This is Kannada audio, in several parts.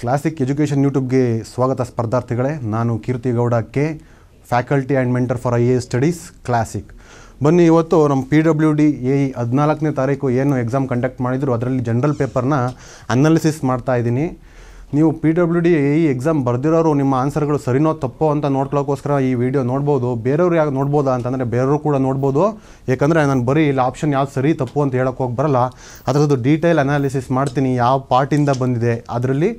ಕ್ಲಾಸಿಕ್ ಎಜುಕೇಷನ್ ಯೂಟ್ಯೂಬ್ಗೆ ಸ್ವಾಗತ ಸ್ಪರ್ಧಾರ್ಥಿಗಳೇ ನಾನು ಕೀರ್ತಿ ಗೌಡ ಕೆ faculty and mentor for I A studies classic ಬನ್ನಿ ಇವತ್ತು ನಮ್ಮ ಪಿ ಡಬ್ಲ್ಯೂ ಡಿ ಎ ಹದಿನಾಲ್ಕನೇ ತಾರೀಕು ಏನು ಎಕ್ಸಾಮ್ ಕಂಡಕ್ಟ್ ಮಾಡಿದ್ರು ಅದರಲ್ಲಿ ಜನರಲ್ ಪೇಪರ್ನ ಅನಾಲಿಸಿಸ್ ಮಾಡ್ತಾ ಇದ್ದೀನಿ ನೀವು P W D A exam ಬರೆದಿರೋರು ನಿಮ್ಮ ಆನ್ಸರ್ಗಳು ಸರಿನೋ ತಪ್ಪೋ ಅಂತ ನೋಡ್ಕೊಳ್ಳೋಕ್ಕೋಸ್ಕರ ಈ ವಿಡಿಯೋ ನೋಡ್ಬೋದು ಬೇರೆಯವ್ರು ಯಾಕೆ ನೋಡ್ಬೋದಾ ಅಂತಂದರೆ ಬೇರೆಯವರು ಕೂಡ ನೋಡ್ಬೋದು ಏಕೆಂದರೆ ನಾನು ಬರೀ ಇಲ್ಲಿ ಆಪ್ಷನ್ ಯಾವ್ದು ಸರಿ ತಪ್ಪು ಅಂತ ಹೇಳೋಕ್ಕೆ ಹೋಗಿ ಬರಲ್ಲ ಅದರದ್ದು ಡೀಟೇಲ್ ಅನಾಲಿಸಿಸ್ ಮಾಡ್ತೀನಿ ಯಾವ ಪಾರ್ಟಿಂದ ಬಂದಿದೆ ಅದರಲ್ಲಿ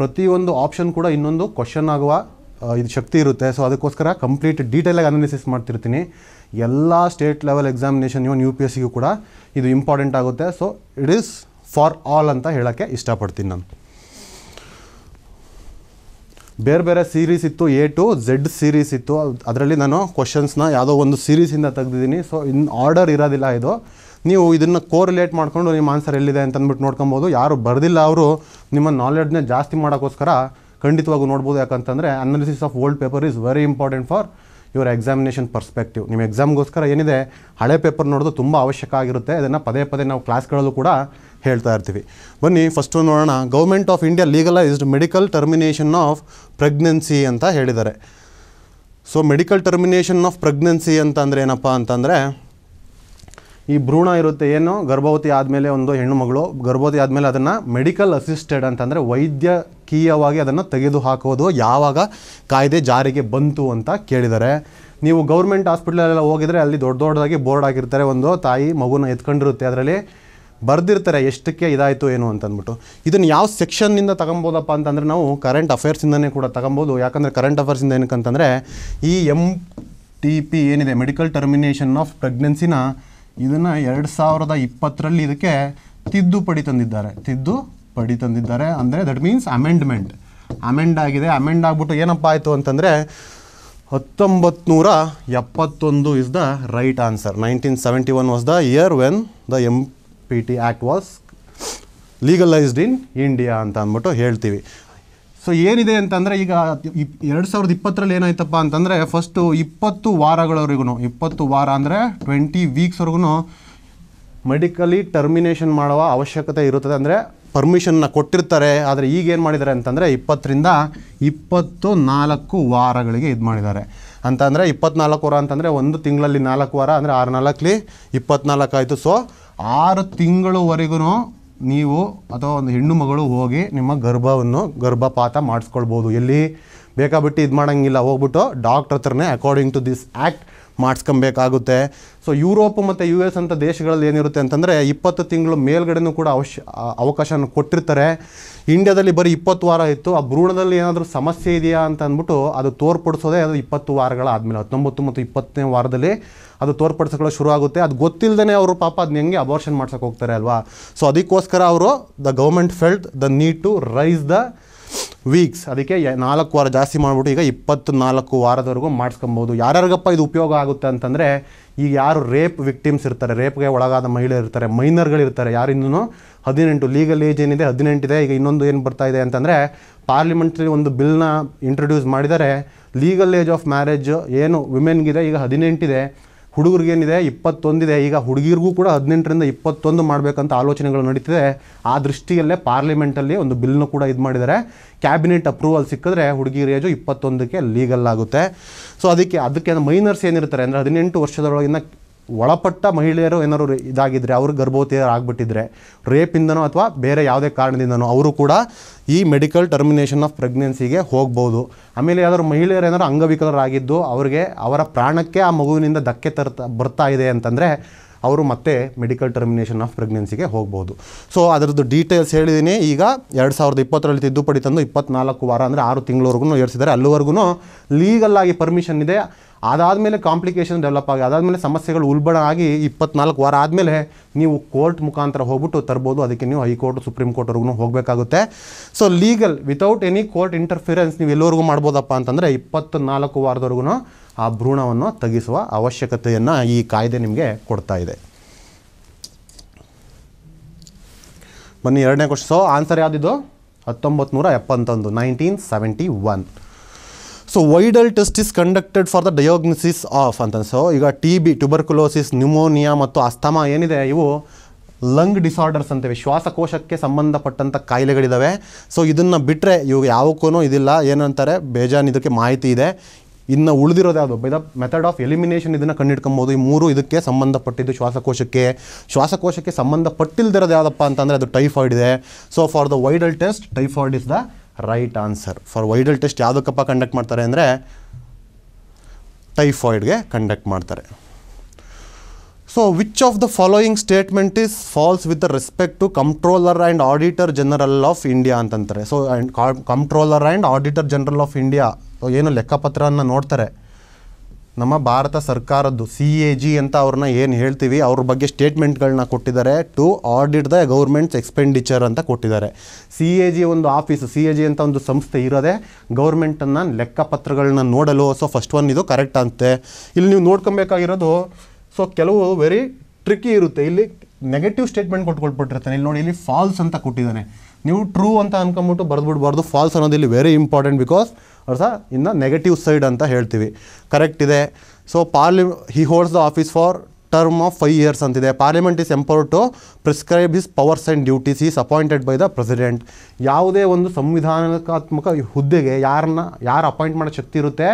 ಪ್ರತಿಯೊಂದು ಆಪ್ಷನ್ ಕೂಡ ಇನ್ನೊಂದು ಕ್ವಶನ್ ಆಗುವ ಇದು ಶಕ್ತಿ ಇರುತ್ತೆ ಸೊ ಅದಕ್ಕೋಸ್ಕರ ಕಂಪ್ಲೀಟ್ ಡೀಟೇಲಾಗಿ ಅನಾಲಿಸಿಸ್ ಮಾಡ್ತಿರ್ತೀನಿ ಎಲ್ಲ state level examination even U P S ಸಿಗೂ ಕೂಡ ಇದು ಇಂಪಾರ್ಟೆಂಟ್ ಆಗುತ್ತೆ so it is for all ಅಂತ ಹೇಳೋಕ್ಕೆ ಇಷ್ಟಪಡ್ತೀನಿ ನಾನು ಬೇರೆ ಬೇರೆ ಸೀರೀಸ್ ಇತ್ತು ಎ ಟು ಝೆಡ್ ಸೀರೀಸ್ ಇತ್ತು ಅದರಲ್ಲಿ ನಾನು ಕ್ವಶನ್ಸ್ನ ಯಾವುದೋ ಒಂದು ಸೀರೀಸಿಂದ ತೆಗ್ದಿದ್ದೀನಿ ಸೊ ಇನ್ ಆರ್ಡರ್ ಇರೋದಿಲ್ಲ ಇದು ನೀವು ಇದನ್ನು ಕೋರಿಲೇಟ್ ಮಾಡಿಕೊಂಡು ನಿಮ್ಮ ಆನ್ಸರ್ ಎಲ್ಲಿದೆ ಅಂತಂದ್ಬಿಟ್ಟು ನೋಡ್ಕೊಬೋದು ಯಾರು ಬರೆದಿಲ್ಲ ಅವರು ನಿಮ್ಮ ನಾಲೆಡ್ಜ್ನ ಜಾಸ್ತಿ ಮಾಡೋಕ್ಕೋಸ್ಕರ ಖಂಡಿತವಾಗೂ ನೋಡ್ಬೋದು ಯಾಕಂತಂದರೆ analysis of old paper is very important for your examination perspective ನಿಮ್ಮ ಎಕ್ಸಾಮ್ಗೋಸ್ಕರ ಏನಿದೆ ಹಳೆ ಪೇಪರ್ ನೋಡೋದು ತುಂಬ ಅವಶ್ಯಕ ಆಗಿರುತ್ತೆ ಅದನ್ನು ಪದೇ ಪದೇ ನಾವು ಕ್ಲಾಸ್ಗಳಲ್ಲೂ ಕೂಡ ಹೇಳ್ತಾ ಇರ್ತೀವಿ ಬನ್ನಿ ಫಸ್ಟು ನೋಡೋಣ government of India legalized medical termination of pregnancy ಅಂತ ಹೇಳಿದ್ದಾರೆ so medical termination of pregnancy ಅಂತ ಅಂದರೆ ಏನಪ್ಪ ಅಂತಂದರೆ ಈ ಭ್ರೂಣ ಇರುತ್ತೆ ಏನು ಗರ್ಭವತಿ ಆದಮೇಲೆ ಒಂದು ಹೆಣ್ಣು ಮಗಳು ಗರ್ಭವತಿ ಆದಮೇಲೆ ಅದನ್ನು ಮೆಡಿಕಲ್ ಅಸಿಸ್ಟೆಡ್ ಅಂತಂದರೆ ವೈದ್ಯಕೀಯವಾಗಿ ಅದನ್ನು ತೆಗೆದು ಯಾವಾಗ ಕಾಯ್ದೆ ಜಾರಿಗೆ ಬಂತು ಅಂತ ಕೇಳಿದ್ದಾರೆ ನೀವು ಗೌರ್ಮೆಂಟ್ ಹಾಸ್ಪಿಟ್ಲಲ್ಲೆಲ್ಲ ಹೋಗಿದರೆ ಅಲ್ಲಿ ದೊಡ್ಡ ದೊಡ್ಡದಾಗಿ ಬೋರ್ಡ್ ಆಗಿರ್ತಾರೆ ಒಂದು ತಾಯಿ ಮಗುನ ಎತ್ಕೊಂಡಿರುತ್ತೆ ಅದರಲ್ಲಿ ಬರೆದಿರ್ತಾರೆ ಎಷ್ಟಕ್ಕೆ ಇದಾಯಿತು ಏನು ಅಂತಂದ್ಬಿಟ್ಟು ಇದನ್ನು ಯಾವ ಸೆಕ್ಷನ್ನಿಂದ ತಗೊಬೋದಪ್ಪ ಅಂತಂದರೆ ನಾವು ಕರೆಂಟ್ ಅಫೇರ್ಸಿಂದನೇ ಕೂಡ ತಗೊಬೋದು ಯಾಕಂದರೆ ಕರೆಂಟ್ ಅಫೇರ್ಸಿಂದ ಏನಕ್ಕಂತಂದರೆ ಈ ಎಮ್ ಟಿ ಪಿ ಏನಿದೆ ಮೆಡಿಕಲ್ ಟರ್ಮಿನೇಷನ್ ಆಫ್ ಪ್ರೆಗ್ನೆನ್ಸಿನ ಇದನ್ನು ಎರಡು ಸಾವಿರದ ಇಪ್ಪತ್ತರಲ್ಲಿ ಇದಕ್ಕೆ ತಿದ್ದುಪಡಿ ತಂದಿದ್ದಾರೆ ತಿದ್ದು ಪಡಿ ತಂದಿದ್ದಾರೆ ಅಂದರೆ ದಟ್ ಮೀನ್ಸ್ ಅಮೆಂಡ್ಮೆಂಟ್ ಅಮೆಂಡ್ ಆಗಿದೆ ಅಮೆಂಡ್ ಆಗಿಬಿಟ್ಟು ಏನಪ್ಪ ಆಯಿತು ಅಂತಂದರೆ ಹತ್ತೊಂಬತ್ತು ಎಪ್ಪತ್ತೊಂದು is the right answer nineteen seventy one was the year when the M P T act was legalized in India ಅಂತ ಅಂದ್ಬಿಟ್ಟು ಹೇಳ್ತೀವಿ ಸೊ ಏನಿದೆ ಅಂತಂದರೆ ಈಗ ಎರಡು ಸಾವಿರದ ಇಪ್ಪತ್ತರಲ್ಲಿ ಏನಾಯ್ತಪ್ಪ ಅಂತಂದರೆ ಫಸ್ಟು ಇಪ್ಪತ್ತು ವಾರಗಳವರೆಗೂ ಇಪ್ಪತ್ತು ವಾರ ಅಂದರೆ ಟ್ವೆಂಟಿ ವೀಕ್ಸ್ವರೆಗೂ ಮೆಡಿಕಲಿ ಟರ್ಮಿನೇಷನ್ ಮಾಡುವ ಅವಶ್ಯಕತೆ ಇರುತ್ತದೆ ಅಂದರೆ ಪರ್ಮಿಷನ್ನ ಕೊಟ್ಟಿರ್ತಾರೆ ಆದರೆ ಈಗ ಏನು ಮಾಡಿದ್ದಾರೆ ಅಂತಂದರೆ ಇಪ್ಪತ್ತರಿಂದ ಇಪ್ಪತ್ತು ನಾಲ್ಕು ವಾರಗಳಿಗೆ ಇದು ಮಾಡಿದ್ದಾರೆ ಅಂತಂದರೆ ಇಪ್ಪತ್ನಾಲ್ಕು ವಾರ ಅಂತಂದರೆ ಒಂದು ತಿಂಗಳಲ್ಲಿ ನಾಲ್ಕು ವಾರ ಅಂದರೆ ಆರು ನಾಲ್ಕಲಿ ಇಪ್ಪತ್ನಾಲ್ಕು ಆಯಿತು ಸೊ ಆರು ತಿಂಗಳವರೆಗೂ ನೀವು ಅಥವಾ ಒಂದು ಹೆಣ್ಣು ಮಗಳು ಹೋಗಿ ನಿಮ್ಮ ಗರ್ಭವನ್ನು ಗರ್ಭಪಾತ ಮಾಡಿಸ್ಕೊಳ್ಬೋದು ಎಲ್ಲಿ ಬೇಕಾಬಿಟ್ಟು ಇದು ಮಾಡೋಂಗಿಲ್ಲ ಹೋಗ್ಬಿಟ್ಟು ಡಾಕ್ಟ್ರ್ ಹತ್ರನೇ ಅಕಾರ್ಡಿಂಗ್ ಟು ದಿಸ್ ಆ್ಯಕ್ಟ್ ಮಾಡಿಸ್ಕೊಬೇಕಾಗುತ್ತೆ ಸೊ ಯುರೋಪ್ ಮತ್ತು ಯು ಎಸ್ ಅಂತ ದೇಶಗಳಲ್ಲಿ ಏನಿರುತ್ತೆ ಅಂತಂದರೆ ಇಪ್ಪತ್ತು ತಿಂಗಳು ಮೇಲ್ಗಡೆನೂ ಕೂಡ ಅವಶ್ಯ ಅವಕಾಶನ ಕೊಟ್ಟಿರ್ತಾರೆ ಇಂಡ್ಯಾದಲ್ಲಿ ಬರೀ ಇಪ್ಪತ್ತು ವಾರ ಇತ್ತು ಆ ಭ್ರೂಣದಲ್ಲಿ ಏನಾದರೂ ಸಮಸ್ಯೆ ಇದೆಯಾ ಅಂತ ಅಂದ್ಬಿಟ್ಟು ಅದು ತೋರ್ಪಡಿಸೋದೇ ಅದು ಇಪ್ಪತ್ತು ವಾರಗಳಾದಮೇಲೆ ಹತ್ತೊಂಬತ್ತು ಮತ್ತು ಇಪ್ಪತ್ತನೇ ವಾರದಲ್ಲಿ ಅದು ತೋರ್ಪಡಿಸ್ಕೊಳ್ಳೋ ಶುರು ಆಗುತ್ತೆ ಅದು ಗೊತ್ತಿಲ್ಲದೇ ಅವರು ಪಾಪ ಅದನ್ನ ಹೆಂಗೆ ಅಬಾರ್ಷನ್ ಮಾಡ್ಸೋಕೆ ಹೋಗ್ತಾರೆ ಅಲ್ವಾ ಸೊ ಅದಕ್ಕೋಸ್ಕರ ಅವರು the government felt the need to raise the weeks ಅದಕ್ಕೆ ನಾಲ್ಕು ವಾರ ಜಾಸ್ತಿ ಮಾಡಿಬಿಟ್ಟು ಈಗ ಇಪ್ಪತ್ತು ನಾಲ್ಕು ವಾರದವರೆಗೂ ಮಾಡಿಸ್ಕೊಬೋದು ಯಾರ್ಯಾರಿಗಪ್ಪ ಇದು ಉಪಯೋಗ ಆಗುತ್ತೆ ಅಂತಂದರೆ ಈಗ ಯಾರು ರೇಪ್ ವಿಕ್ಟಿಮ್ಸ್ ಇರ್ತಾರೆ ರೇಪ್ಗೆ ಒಳಗಾದ ಮಹಿಳೆ ಇರ್ತಾರೆ ಮೈನರ್ಗಳಿರ್ತಾರೆ ಯಾರಿಂದೂ ಹದಿನೆಂಟು ಲೀಗಲ್ ಏಜ್ ಏನಿದೆ ಹದಿನೆಂಟಿದೆ ಈಗ ಇನ್ನೊಂದು ಏನು ಬರ್ತಾ ಇದೆ ಅಂತಂದರೆ ಪಾರ್ಲಿಮೆಂಟ್ರಿ ಒಂದು ಬಿಲ್ನ ಇಂಟ್ರೊಡ್ಯೂಸ್ ಮಾಡಿದರೆ ಲೀಗಲ್ ಏಜ್ ಆಫ್ ಮ್ಯಾರೇಜ್ ಏನು ವಿಮೆನ್ಗಿದೆ ಈಗ ಹದಿನೆಂಟಿದೆ ಹುಡುಗರಿಗೇನಿದೆ ಇಪ್ಪತ್ತೊಂದಿದೆ ಈಗ ಹುಡುಗಿರಿಗೂ ಕೂಡ ಹದಿನೆಂಟರಿಂದ ಇಪ್ಪತ್ತೊಂದು ಮಾಡಬೇಕಂತ ಆಲೋಚನೆಗಳು ನಡೀತಿದೆ ಆ ದೃಷ್ಟಿಯಲ್ಲೇ ಪಾರ್ಲಿಮೆಂಟಲ್ಲಿ ಒಂದು ಬಿಲ್ನು ಕೂಡ ಇದು ಮಾಡಿದ್ದಾರೆ ಕ್ಯಾಬಿನೆಟ್ ಅಪ್ರೂವಲ್ ಸಿಕ್ಕಿದ್ರೆ ಹುಡುಗಿರ ಏಜು ಇಪ್ಪತ್ತೊಂದಕ್ಕೆ ಲೀಗಲ್ ಆಗುತ್ತೆ ಸೊ ಅದಕ್ಕೆ ಅದಕ್ಕೆ ಮೈನರ್ಸ್ ಏನಿರ್ತಾರೆ ಅಂದರೆ ಹದಿನೆಂಟು ವರ್ಷದೊಳಗಿನ ಒಳಪಟ್ಟ ಮಹಿಳೆಯರು ಏನಾರು ಇದಾಗಿದ್ದರೆ ಅವರು ಗರ್ಭವತಿಯರು ಆಗಿಬಿಟ್ಟಿದ್ರೆ ರೇಪಿಂದನೋ ಅಥವಾ ಬೇರೆ ಯಾವುದೇ ಕಾರಣದಿಂದನೋ ಅವರು ಕೂಡ ಈ ಮೆಡಿಕಲ್ ಟರ್ಮಿನೇಷನ್ ಆಫ್ ಪ್ರೆಗ್ನೆನ್ಸಿಗೆ ಹೋಗ್ಬೋದು ಆಮೇಲೆ ಯಾವ್ದಾದ್ರು ಮಹಿಳೆಯರು ಏನಾದ್ರು ಅಂಗವಿಕಲರಾಗಿದ್ದು ಅವರಿಗೆ ಅವರ ಪ್ರಾಣಕ್ಕೆ ಆ ಮಗುವಿನಿಂದ ಧಕ್ಕೆ ತರ್ತಾ ಬರ್ತಾ ಇದೆ ಅಂತಂದರೆ ಅವರು ಮತ್ತೆ ಮೆಡಿಕಲ್ ಟರ್ಮಿನೇಷನ್ ಆಫ್ ಪ್ರೆಗ್ನೆನ್ಸಿಗೆ ಹೋಗ್ಬೋದು ಸೊ ಅದರದ್ದು ಡೀಟೇಲ್ಸ್ ಹೇಳಿದ್ದೀನಿ ಈಗ ಎರಡು ಸಾವಿರದ ಇಪ್ಪತ್ತರಲ್ಲಿ ತಿದ್ದುಪಡಿ ತಂದು ಇಪ್ಪತ್ತ್ನಾಲ್ಕು ವಾರ ಅಂದರೆ ಆರು ತಿಂಗಳವರೆಗೂ ಏರಿಸಿದ್ದಾರೆ ಅಲ್ಲಿವರೆಗೂ ಲೀಗಲ್ ಆಗಿ ಪರ್ಮಿಷನ್ ಇದೆ ಅದಾದಮೇಲೆ ಕಾಂಪ್ಲಿಕೇಶನ್ ಡೆವಲಪ್ ಆಗಿ ಅದಾದಮೇಲೆ ಸಮಸ್ಯೆಗಳು ಉಲ್ಬಣ ಆಗಿ ಇಪ್ಪತ್ನಾಲ್ಕು ವಾರ ಆದಮೇಲೆ ನೀವು ಕೋರ್ಟ್ ಮುಖಾಂತರ ಹೋಗ್ಬಿಟ್ಟು ತರ್ಬೋದು ಅದಕ್ಕೆ ನೀವು ಹೈಕೋರ್ಟ್ ಸುಪ್ರೀಂ ಕೋರ್ಟ್ವರೆಗೂ ಹೋಗಬೇಕಾಗುತ್ತೆ so legal without any court interference ನೀವು ಎಲ್ಲವರೆಗೂ ಮಾಡ್ಬೋದಪ್ಪ ಅಂತಂದರೆ ಇಪ್ಪತ್ನಾಲ್ಕು ವಾರದವರೆಗೂ ಆ ಭ್ರೂಣವನ್ನು ತೆಗೆಸುವ ಅವಶ್ಯಕತೆಯನ್ನು ಈ ಕಾಯ್ದೆ ನಿಮಗೆ ಕೊಡ್ತಾ ಇದೆ ಬನ್ನಿ ಎರಡನೇ ಕ್ವಶನ್ ಸೊ ಆನ್ಸರ್ ಯಾವುದಿದು ಹತ್ತೊಂಬತ್ತು ನೂರ ಎಪ್ಪತ್ತೊಂದು nineteen seventy one so Widal test is conducted for the diagnosis of ಅಂತ ಸೊ ಈಗ ಟಿ ಬಿ ಟ್ಯುಬರ್ಕುಲೋಸಿಸ್ ನ್ಯೂಮೋನಿಯಾ ಮತ್ತು ಅಸ್ತಮಾ ಏನಿದೆ ಇವು ಲಂಗ್ ಡಿಸಾರ್ಡರ್ಸ್ ಅಂತೇವೆ ಶ್ವಾಸಕೋಶಕ್ಕೆ ಸಂಬಂಧಪಟ್ಟಂಥ ಕಾಯಿಲೆಗಳಿದ್ದಾವೆ ಸೊ ಇದನ್ನು ಬಿಟ್ಟರೆ ಇವು ಯಾವಕ್ಕೂ ಇದಿಲ್ಲ ಏನಂತಾರೆ ಬೇಜಾನ್ ಇದಕ್ಕೆ ಮಾಹಿತಿ ಇದೆ ಇನ್ನು ಉಳಿದಿರೋದು ಯಾವುದು by the method of elimination ಇದನ್ನು ಕಂಡಿಡ್ಕೊಬೋದು ಈ ಮೂರು ಇದಕ್ಕೆ ಸಂಬಂಧಪಟ್ಟಿದ್ದು ಶ್ವಾಸಕೋಶಕ್ಕೆ ಶ್ವಾಸಕೋಶಕ್ಕೆ ಸಂಬಂಧಪಟ್ಟಿಲ್ದಿರೋದು ಯಾವುದಪ್ಪ ಅಂತಂದರೆ ಅದು ಟೈಫಾಯ್ಡ್ ಇದೆ so for the Widal test typhoid is the right answer for Widal test ಯಾವುದಕ್ಕಪ್ಪ ಕಂಡಕ್ಟ್ ಮಾಡ್ತಾರೆ ಅಂದರೆ ಟೈಫಾಯ್ಡ್ಗೆ ಕಂಡಕ್ಟ್ ಮಾಡ್ತಾರೆ so which of the following statement is false with respect to controller and auditor general of India ಅಂತಂತಾರೆ so and controller and auditor general of India ಏನು ಲೆಕ್ಕಪತ್ರನ ನೋಡ್ತಾರೆ ನಮ್ಮ ಭಾರತ ಸರ್ಕಾರದ್ದು ಸಿ ಎ ಜಿ ಅಂತ ಅವ್ರನ್ನ ಏನು ಹೇಳ್ತೀವಿ ಅವ್ರ ಬಗ್ಗೆ ಸ್ಟೇಟ್ಮೆಂಟ್ಗಳನ್ನ ಕೊಟ್ಟಿದ್ದಾರೆ to audit the governments expenditure ಅಂತ ಕೊಟ್ಟಿದ್ದಾರೆ ಸಿ ಎ ಜಿ ಒಂದು ಆಫೀಸು ಸಿ ಎ ಜಿ ಅಂತ ಒಂದು ಸಂಸ್ಥೆ ಇರೋದೇ ಗೌರ್ಮೆಂಟನ್ನು ಲೆಕ್ಕಪತ್ರಗಳನ್ನ ನೋಡಲು ಸೊ ಫಸ್ಟ್ ಒನ್ ಇದು ಕರೆಕ್ಟ್ ಅಂತೆ ಇಲ್ಲಿ ನೀವು ನೋಡ್ಕೊಬೇಕಾಗಿರೋದು ಸೊ ಕೆಲವು ವೆರಿ ಟ್ರಿಕಿ ಇರುತ್ತೆ ಇಲ್ಲಿ ನೆಗೆಟಿವ್ ಸ್ಟೇಟ್ಮೆಂಟ್ ಕೊಟ್ಕೊಳ್ಬಿಟ್ಟಿರ್ತಾನೆ ಇಲ್ಲಿ ನೋಡಿ ಇಲ್ಲಿ ಫಾಲ್ಸ್ ಅಂತ ಕೊಟ್ಟಿದ್ದಾನೆ ನೀವು ಟ್ರೂ ಅಂತ ಅನ್ಕೊಂಬಿಟ್ಟು ಬರೆದ್ಬಿಡ್ಬಾರ್ದು ಫಾಲ್ಸ್ ಅನ್ನೋದು ಇಲ್ಲಿ ವೆರಿ ಇಂಪಾರ್ಟೆಂಟ್ ಬಿಕಾಸ್ ಅರ್ಥ ಇನ್ನು ನೆಗೆಟಿವ್ ಸೈಡ್ ಅಂತ ಹೇಳ್ತೀವಿ ಕರೆಕ್ಟ್ ಇದೆ ಸೊ ಪಾರ್ಲಿ he holds the office for term of five years ಅಂತಿದೆ parliament is empower to prescribe his powers and duties is appointed by the president ಯಾವುದೇ ಒಂದು ಸಂವಿಧಾನಾತ್ಮಕ ಹುದ್ದೆಗೆ ಯಾರನ್ನ ಯಾರು ಅಪಾಯಿಂಟ್ ಮಾಡೋ ಶಕ್ತಿ ಇರುತ್ತೆ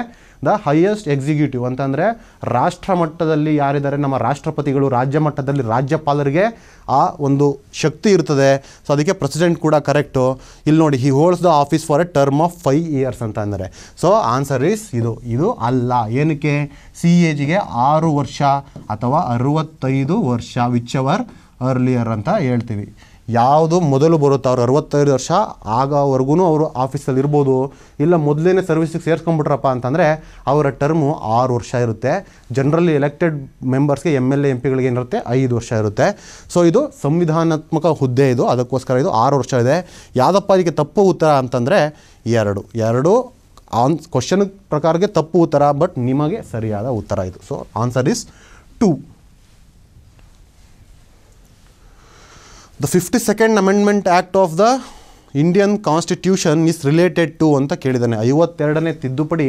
ದ ಹೈಯೆಸ್ಟ್ ಎಕ್ಸಿಕ್ಯೂಟಿವ್ ಅಂತಂದರೆ ರಾಷ್ಟ್ರ ಮಟ್ಟದಲ್ಲಿ ಯಾರಿದ್ದಾರೆ ನಮ್ಮ ರಾಷ್ಟ್ರಪತಿಗಳು ರಾಜ್ಯ ಮಟ್ಟದಲ್ಲಿ ರಾಜ್ಯಪಾಲರಿಗೆ ಆ ಒಂದು ಶಕ್ತಿ ಇರ್ತದೆ ಸೊ ಅದಕ್ಕೆ ಪ್ರೆಸಿಡೆಂಟ್ ಕೂಡ ಕರೆಕ್ಟು ಇಲ್ಲಿ ನೋಡಿ he holds the office for a term of five years ಅಂತ ಅಂದರೆ ಸೊ ಆನ್ಸರ್ ಈಸ್ ಇದು ಇದು ಅಲ್ಲ ಏನಕ್ಕೆ ಸಿ ಎ ಜಿಗೆ ಆರು ವರ್ಷ ಅಥವಾ ಅರುವತ್ತೈದು ವರ್ಷ ವಿಚ್ ಅವರ್ ಅರ್ಲಿಯರ್ ಅಂತ ಹೇಳ್ತೀವಿ ಯಾವುದು ಮೊದಲು ಬರುತ್ತೆ ಅವ್ರು ಅರವತ್ತೈದು ವರ್ಷ ಆಗೋವರೆಗೂ ಅವರು ಆಫೀಸಲ್ಲಿ ಇರ್ಬೋದು ಇಲ್ಲ ಮೊದಲೇ ಸರ್ವಿಸಿಗೆ ಸೇರಿಸ್ಕೊಂಡ್ಬಿಟ್ರಪ್ಪ ಅಂತಂದರೆ ಅವರ ಟರ್ಮು ಆರು ವರ್ಷ ಇರುತ್ತೆ ಜನರಲ್ಲಿ ಎಲೆಕ್ಟೆಡ್ ಮೆಂಬರ್ಸ್ಗೆ ಎಮ್ ಎಲ್ ಎ ಎಂ ಪಿಗಳಿಗೆ ಏನಿರುತ್ತೆ ಐದು ವರ್ಷ ಇರುತ್ತೆ ಸೊ ಇದು ಸಂವಿಧಾನಾತ್ಮಕ ಹುದ್ದೆ ಇದು ಅದಕ್ಕೋಸ್ಕರ ಇದು ಆರು ವರ್ಷ ಇದೆ ಯಾವುದಪ್ಪ ಇದಕ್ಕೆ ತಪ್ಪು ಉತ್ತರ ಅಂತಂದರೆ ಎರಡು ಎರಡು ಆನ್ ಕ್ವಶನ್ ಪ್ರಕಾರಕ್ಕೆ ತಪ್ಪು ಉತ್ತರ ಬಟ್ ನಿಮಗೆ ಸರಿಯಾದ ಉತ್ತರ ಇದು so answer is two the fifty second amendment act of the Indian constitution is related to ಅಂತ ಕೇಳಿದ್ದಾನೆ ಐವತ್ತೆರಡನೇ ತಿದ್ದುಪಡಿ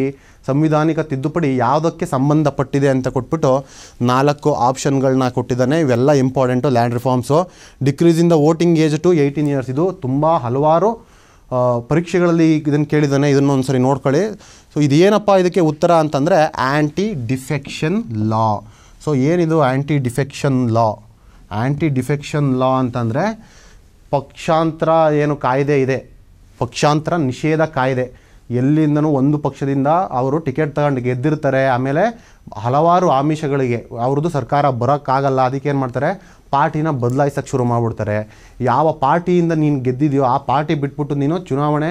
ಸಂವಿಧಾನಿಕ ತಿದ್ದುಪಡಿ ಯಾವುದಕ್ಕೆ ಸಂಬಂಧಪಟ್ಟಿದೆ ಅಂತ ಕೊಟ್ಬಿಟ್ಟು ನಾಲ್ಕು ಆಪ್ಷನ್ಗಳನ್ನ ಕೊಟ್ಟಿದ್ದಾನೆ ಇವೆಲ್ಲ important land reforms decrease in the voting age to eighteen years ಇದು ತುಂಬ ಹಲವಾರು ಪರೀಕ್ಷೆಗಳಲ್ಲಿ ಇದನ್ನು ಕೇಳಿದ್ದಾನೆ ಇದನ್ನು ಒಂದು ಸರಿ ನೋಡ್ಕೊಳ್ಳಿ ಸೊ ಇದೇನಪ್ಪ ಇದಕ್ಕೆ ಉತ್ತರ ಅಂತಂದರೆ ಆ್ಯಂಟಿ ಡಿಫೆಕ್ಷನ್ ಲಾ ಸೊ ಏನಿದು ಆ್ಯಂಟಿ ಡಿಫೆಕ್ಷನ್ ಲಾ ಆ್ಯಂಟಿ ಡಿಫೆಕ್ಷನ್ ಲಾ ಅಂತಂದರೆ ಪಕ್ಷಾಂತರ ಏನು ಕಾಯ್ದೆ ಇದೆ ಪಕ್ಷಾಂತರ ನಿಷೇಧ ಕಾಯ್ದೆ ಎಲ್ಲಿಂದನೂ ಒಂದು ಪಕ್ಷದಿಂದ ಅವರು ಟಿಕೆಟ್ ತಗೊಂಡು ಗೆದ್ದಿರ್ತಾರೆ ಆಮೇಲೆ ಹಲವಾರು ಆಮಿಷಗಳಿಗೆ ಅವ್ರದ್ದು ಸರ್ಕಾರ ಬರೋಕ್ಕಾಗಲ್ಲ ಅದಕ್ಕೆ ಏನು ಮಾಡ್ತಾರೆ ಪಾರ್ಟಿನ ಬದಲಾಯಿಸೋಕ್ಕೆ ಶುರು ಮಾಡಿಬಿಡ್ತಾರೆ ಯಾವ ಪಾರ್ಟಿಯಿಂದ ನೀನು ಗೆದ್ದಿದೆಯೋ ಆ ಪಾರ್ಟಿ ಬಿಟ್ಬಿಟ್ಟು ನೀನು ಚುನಾವಣೆ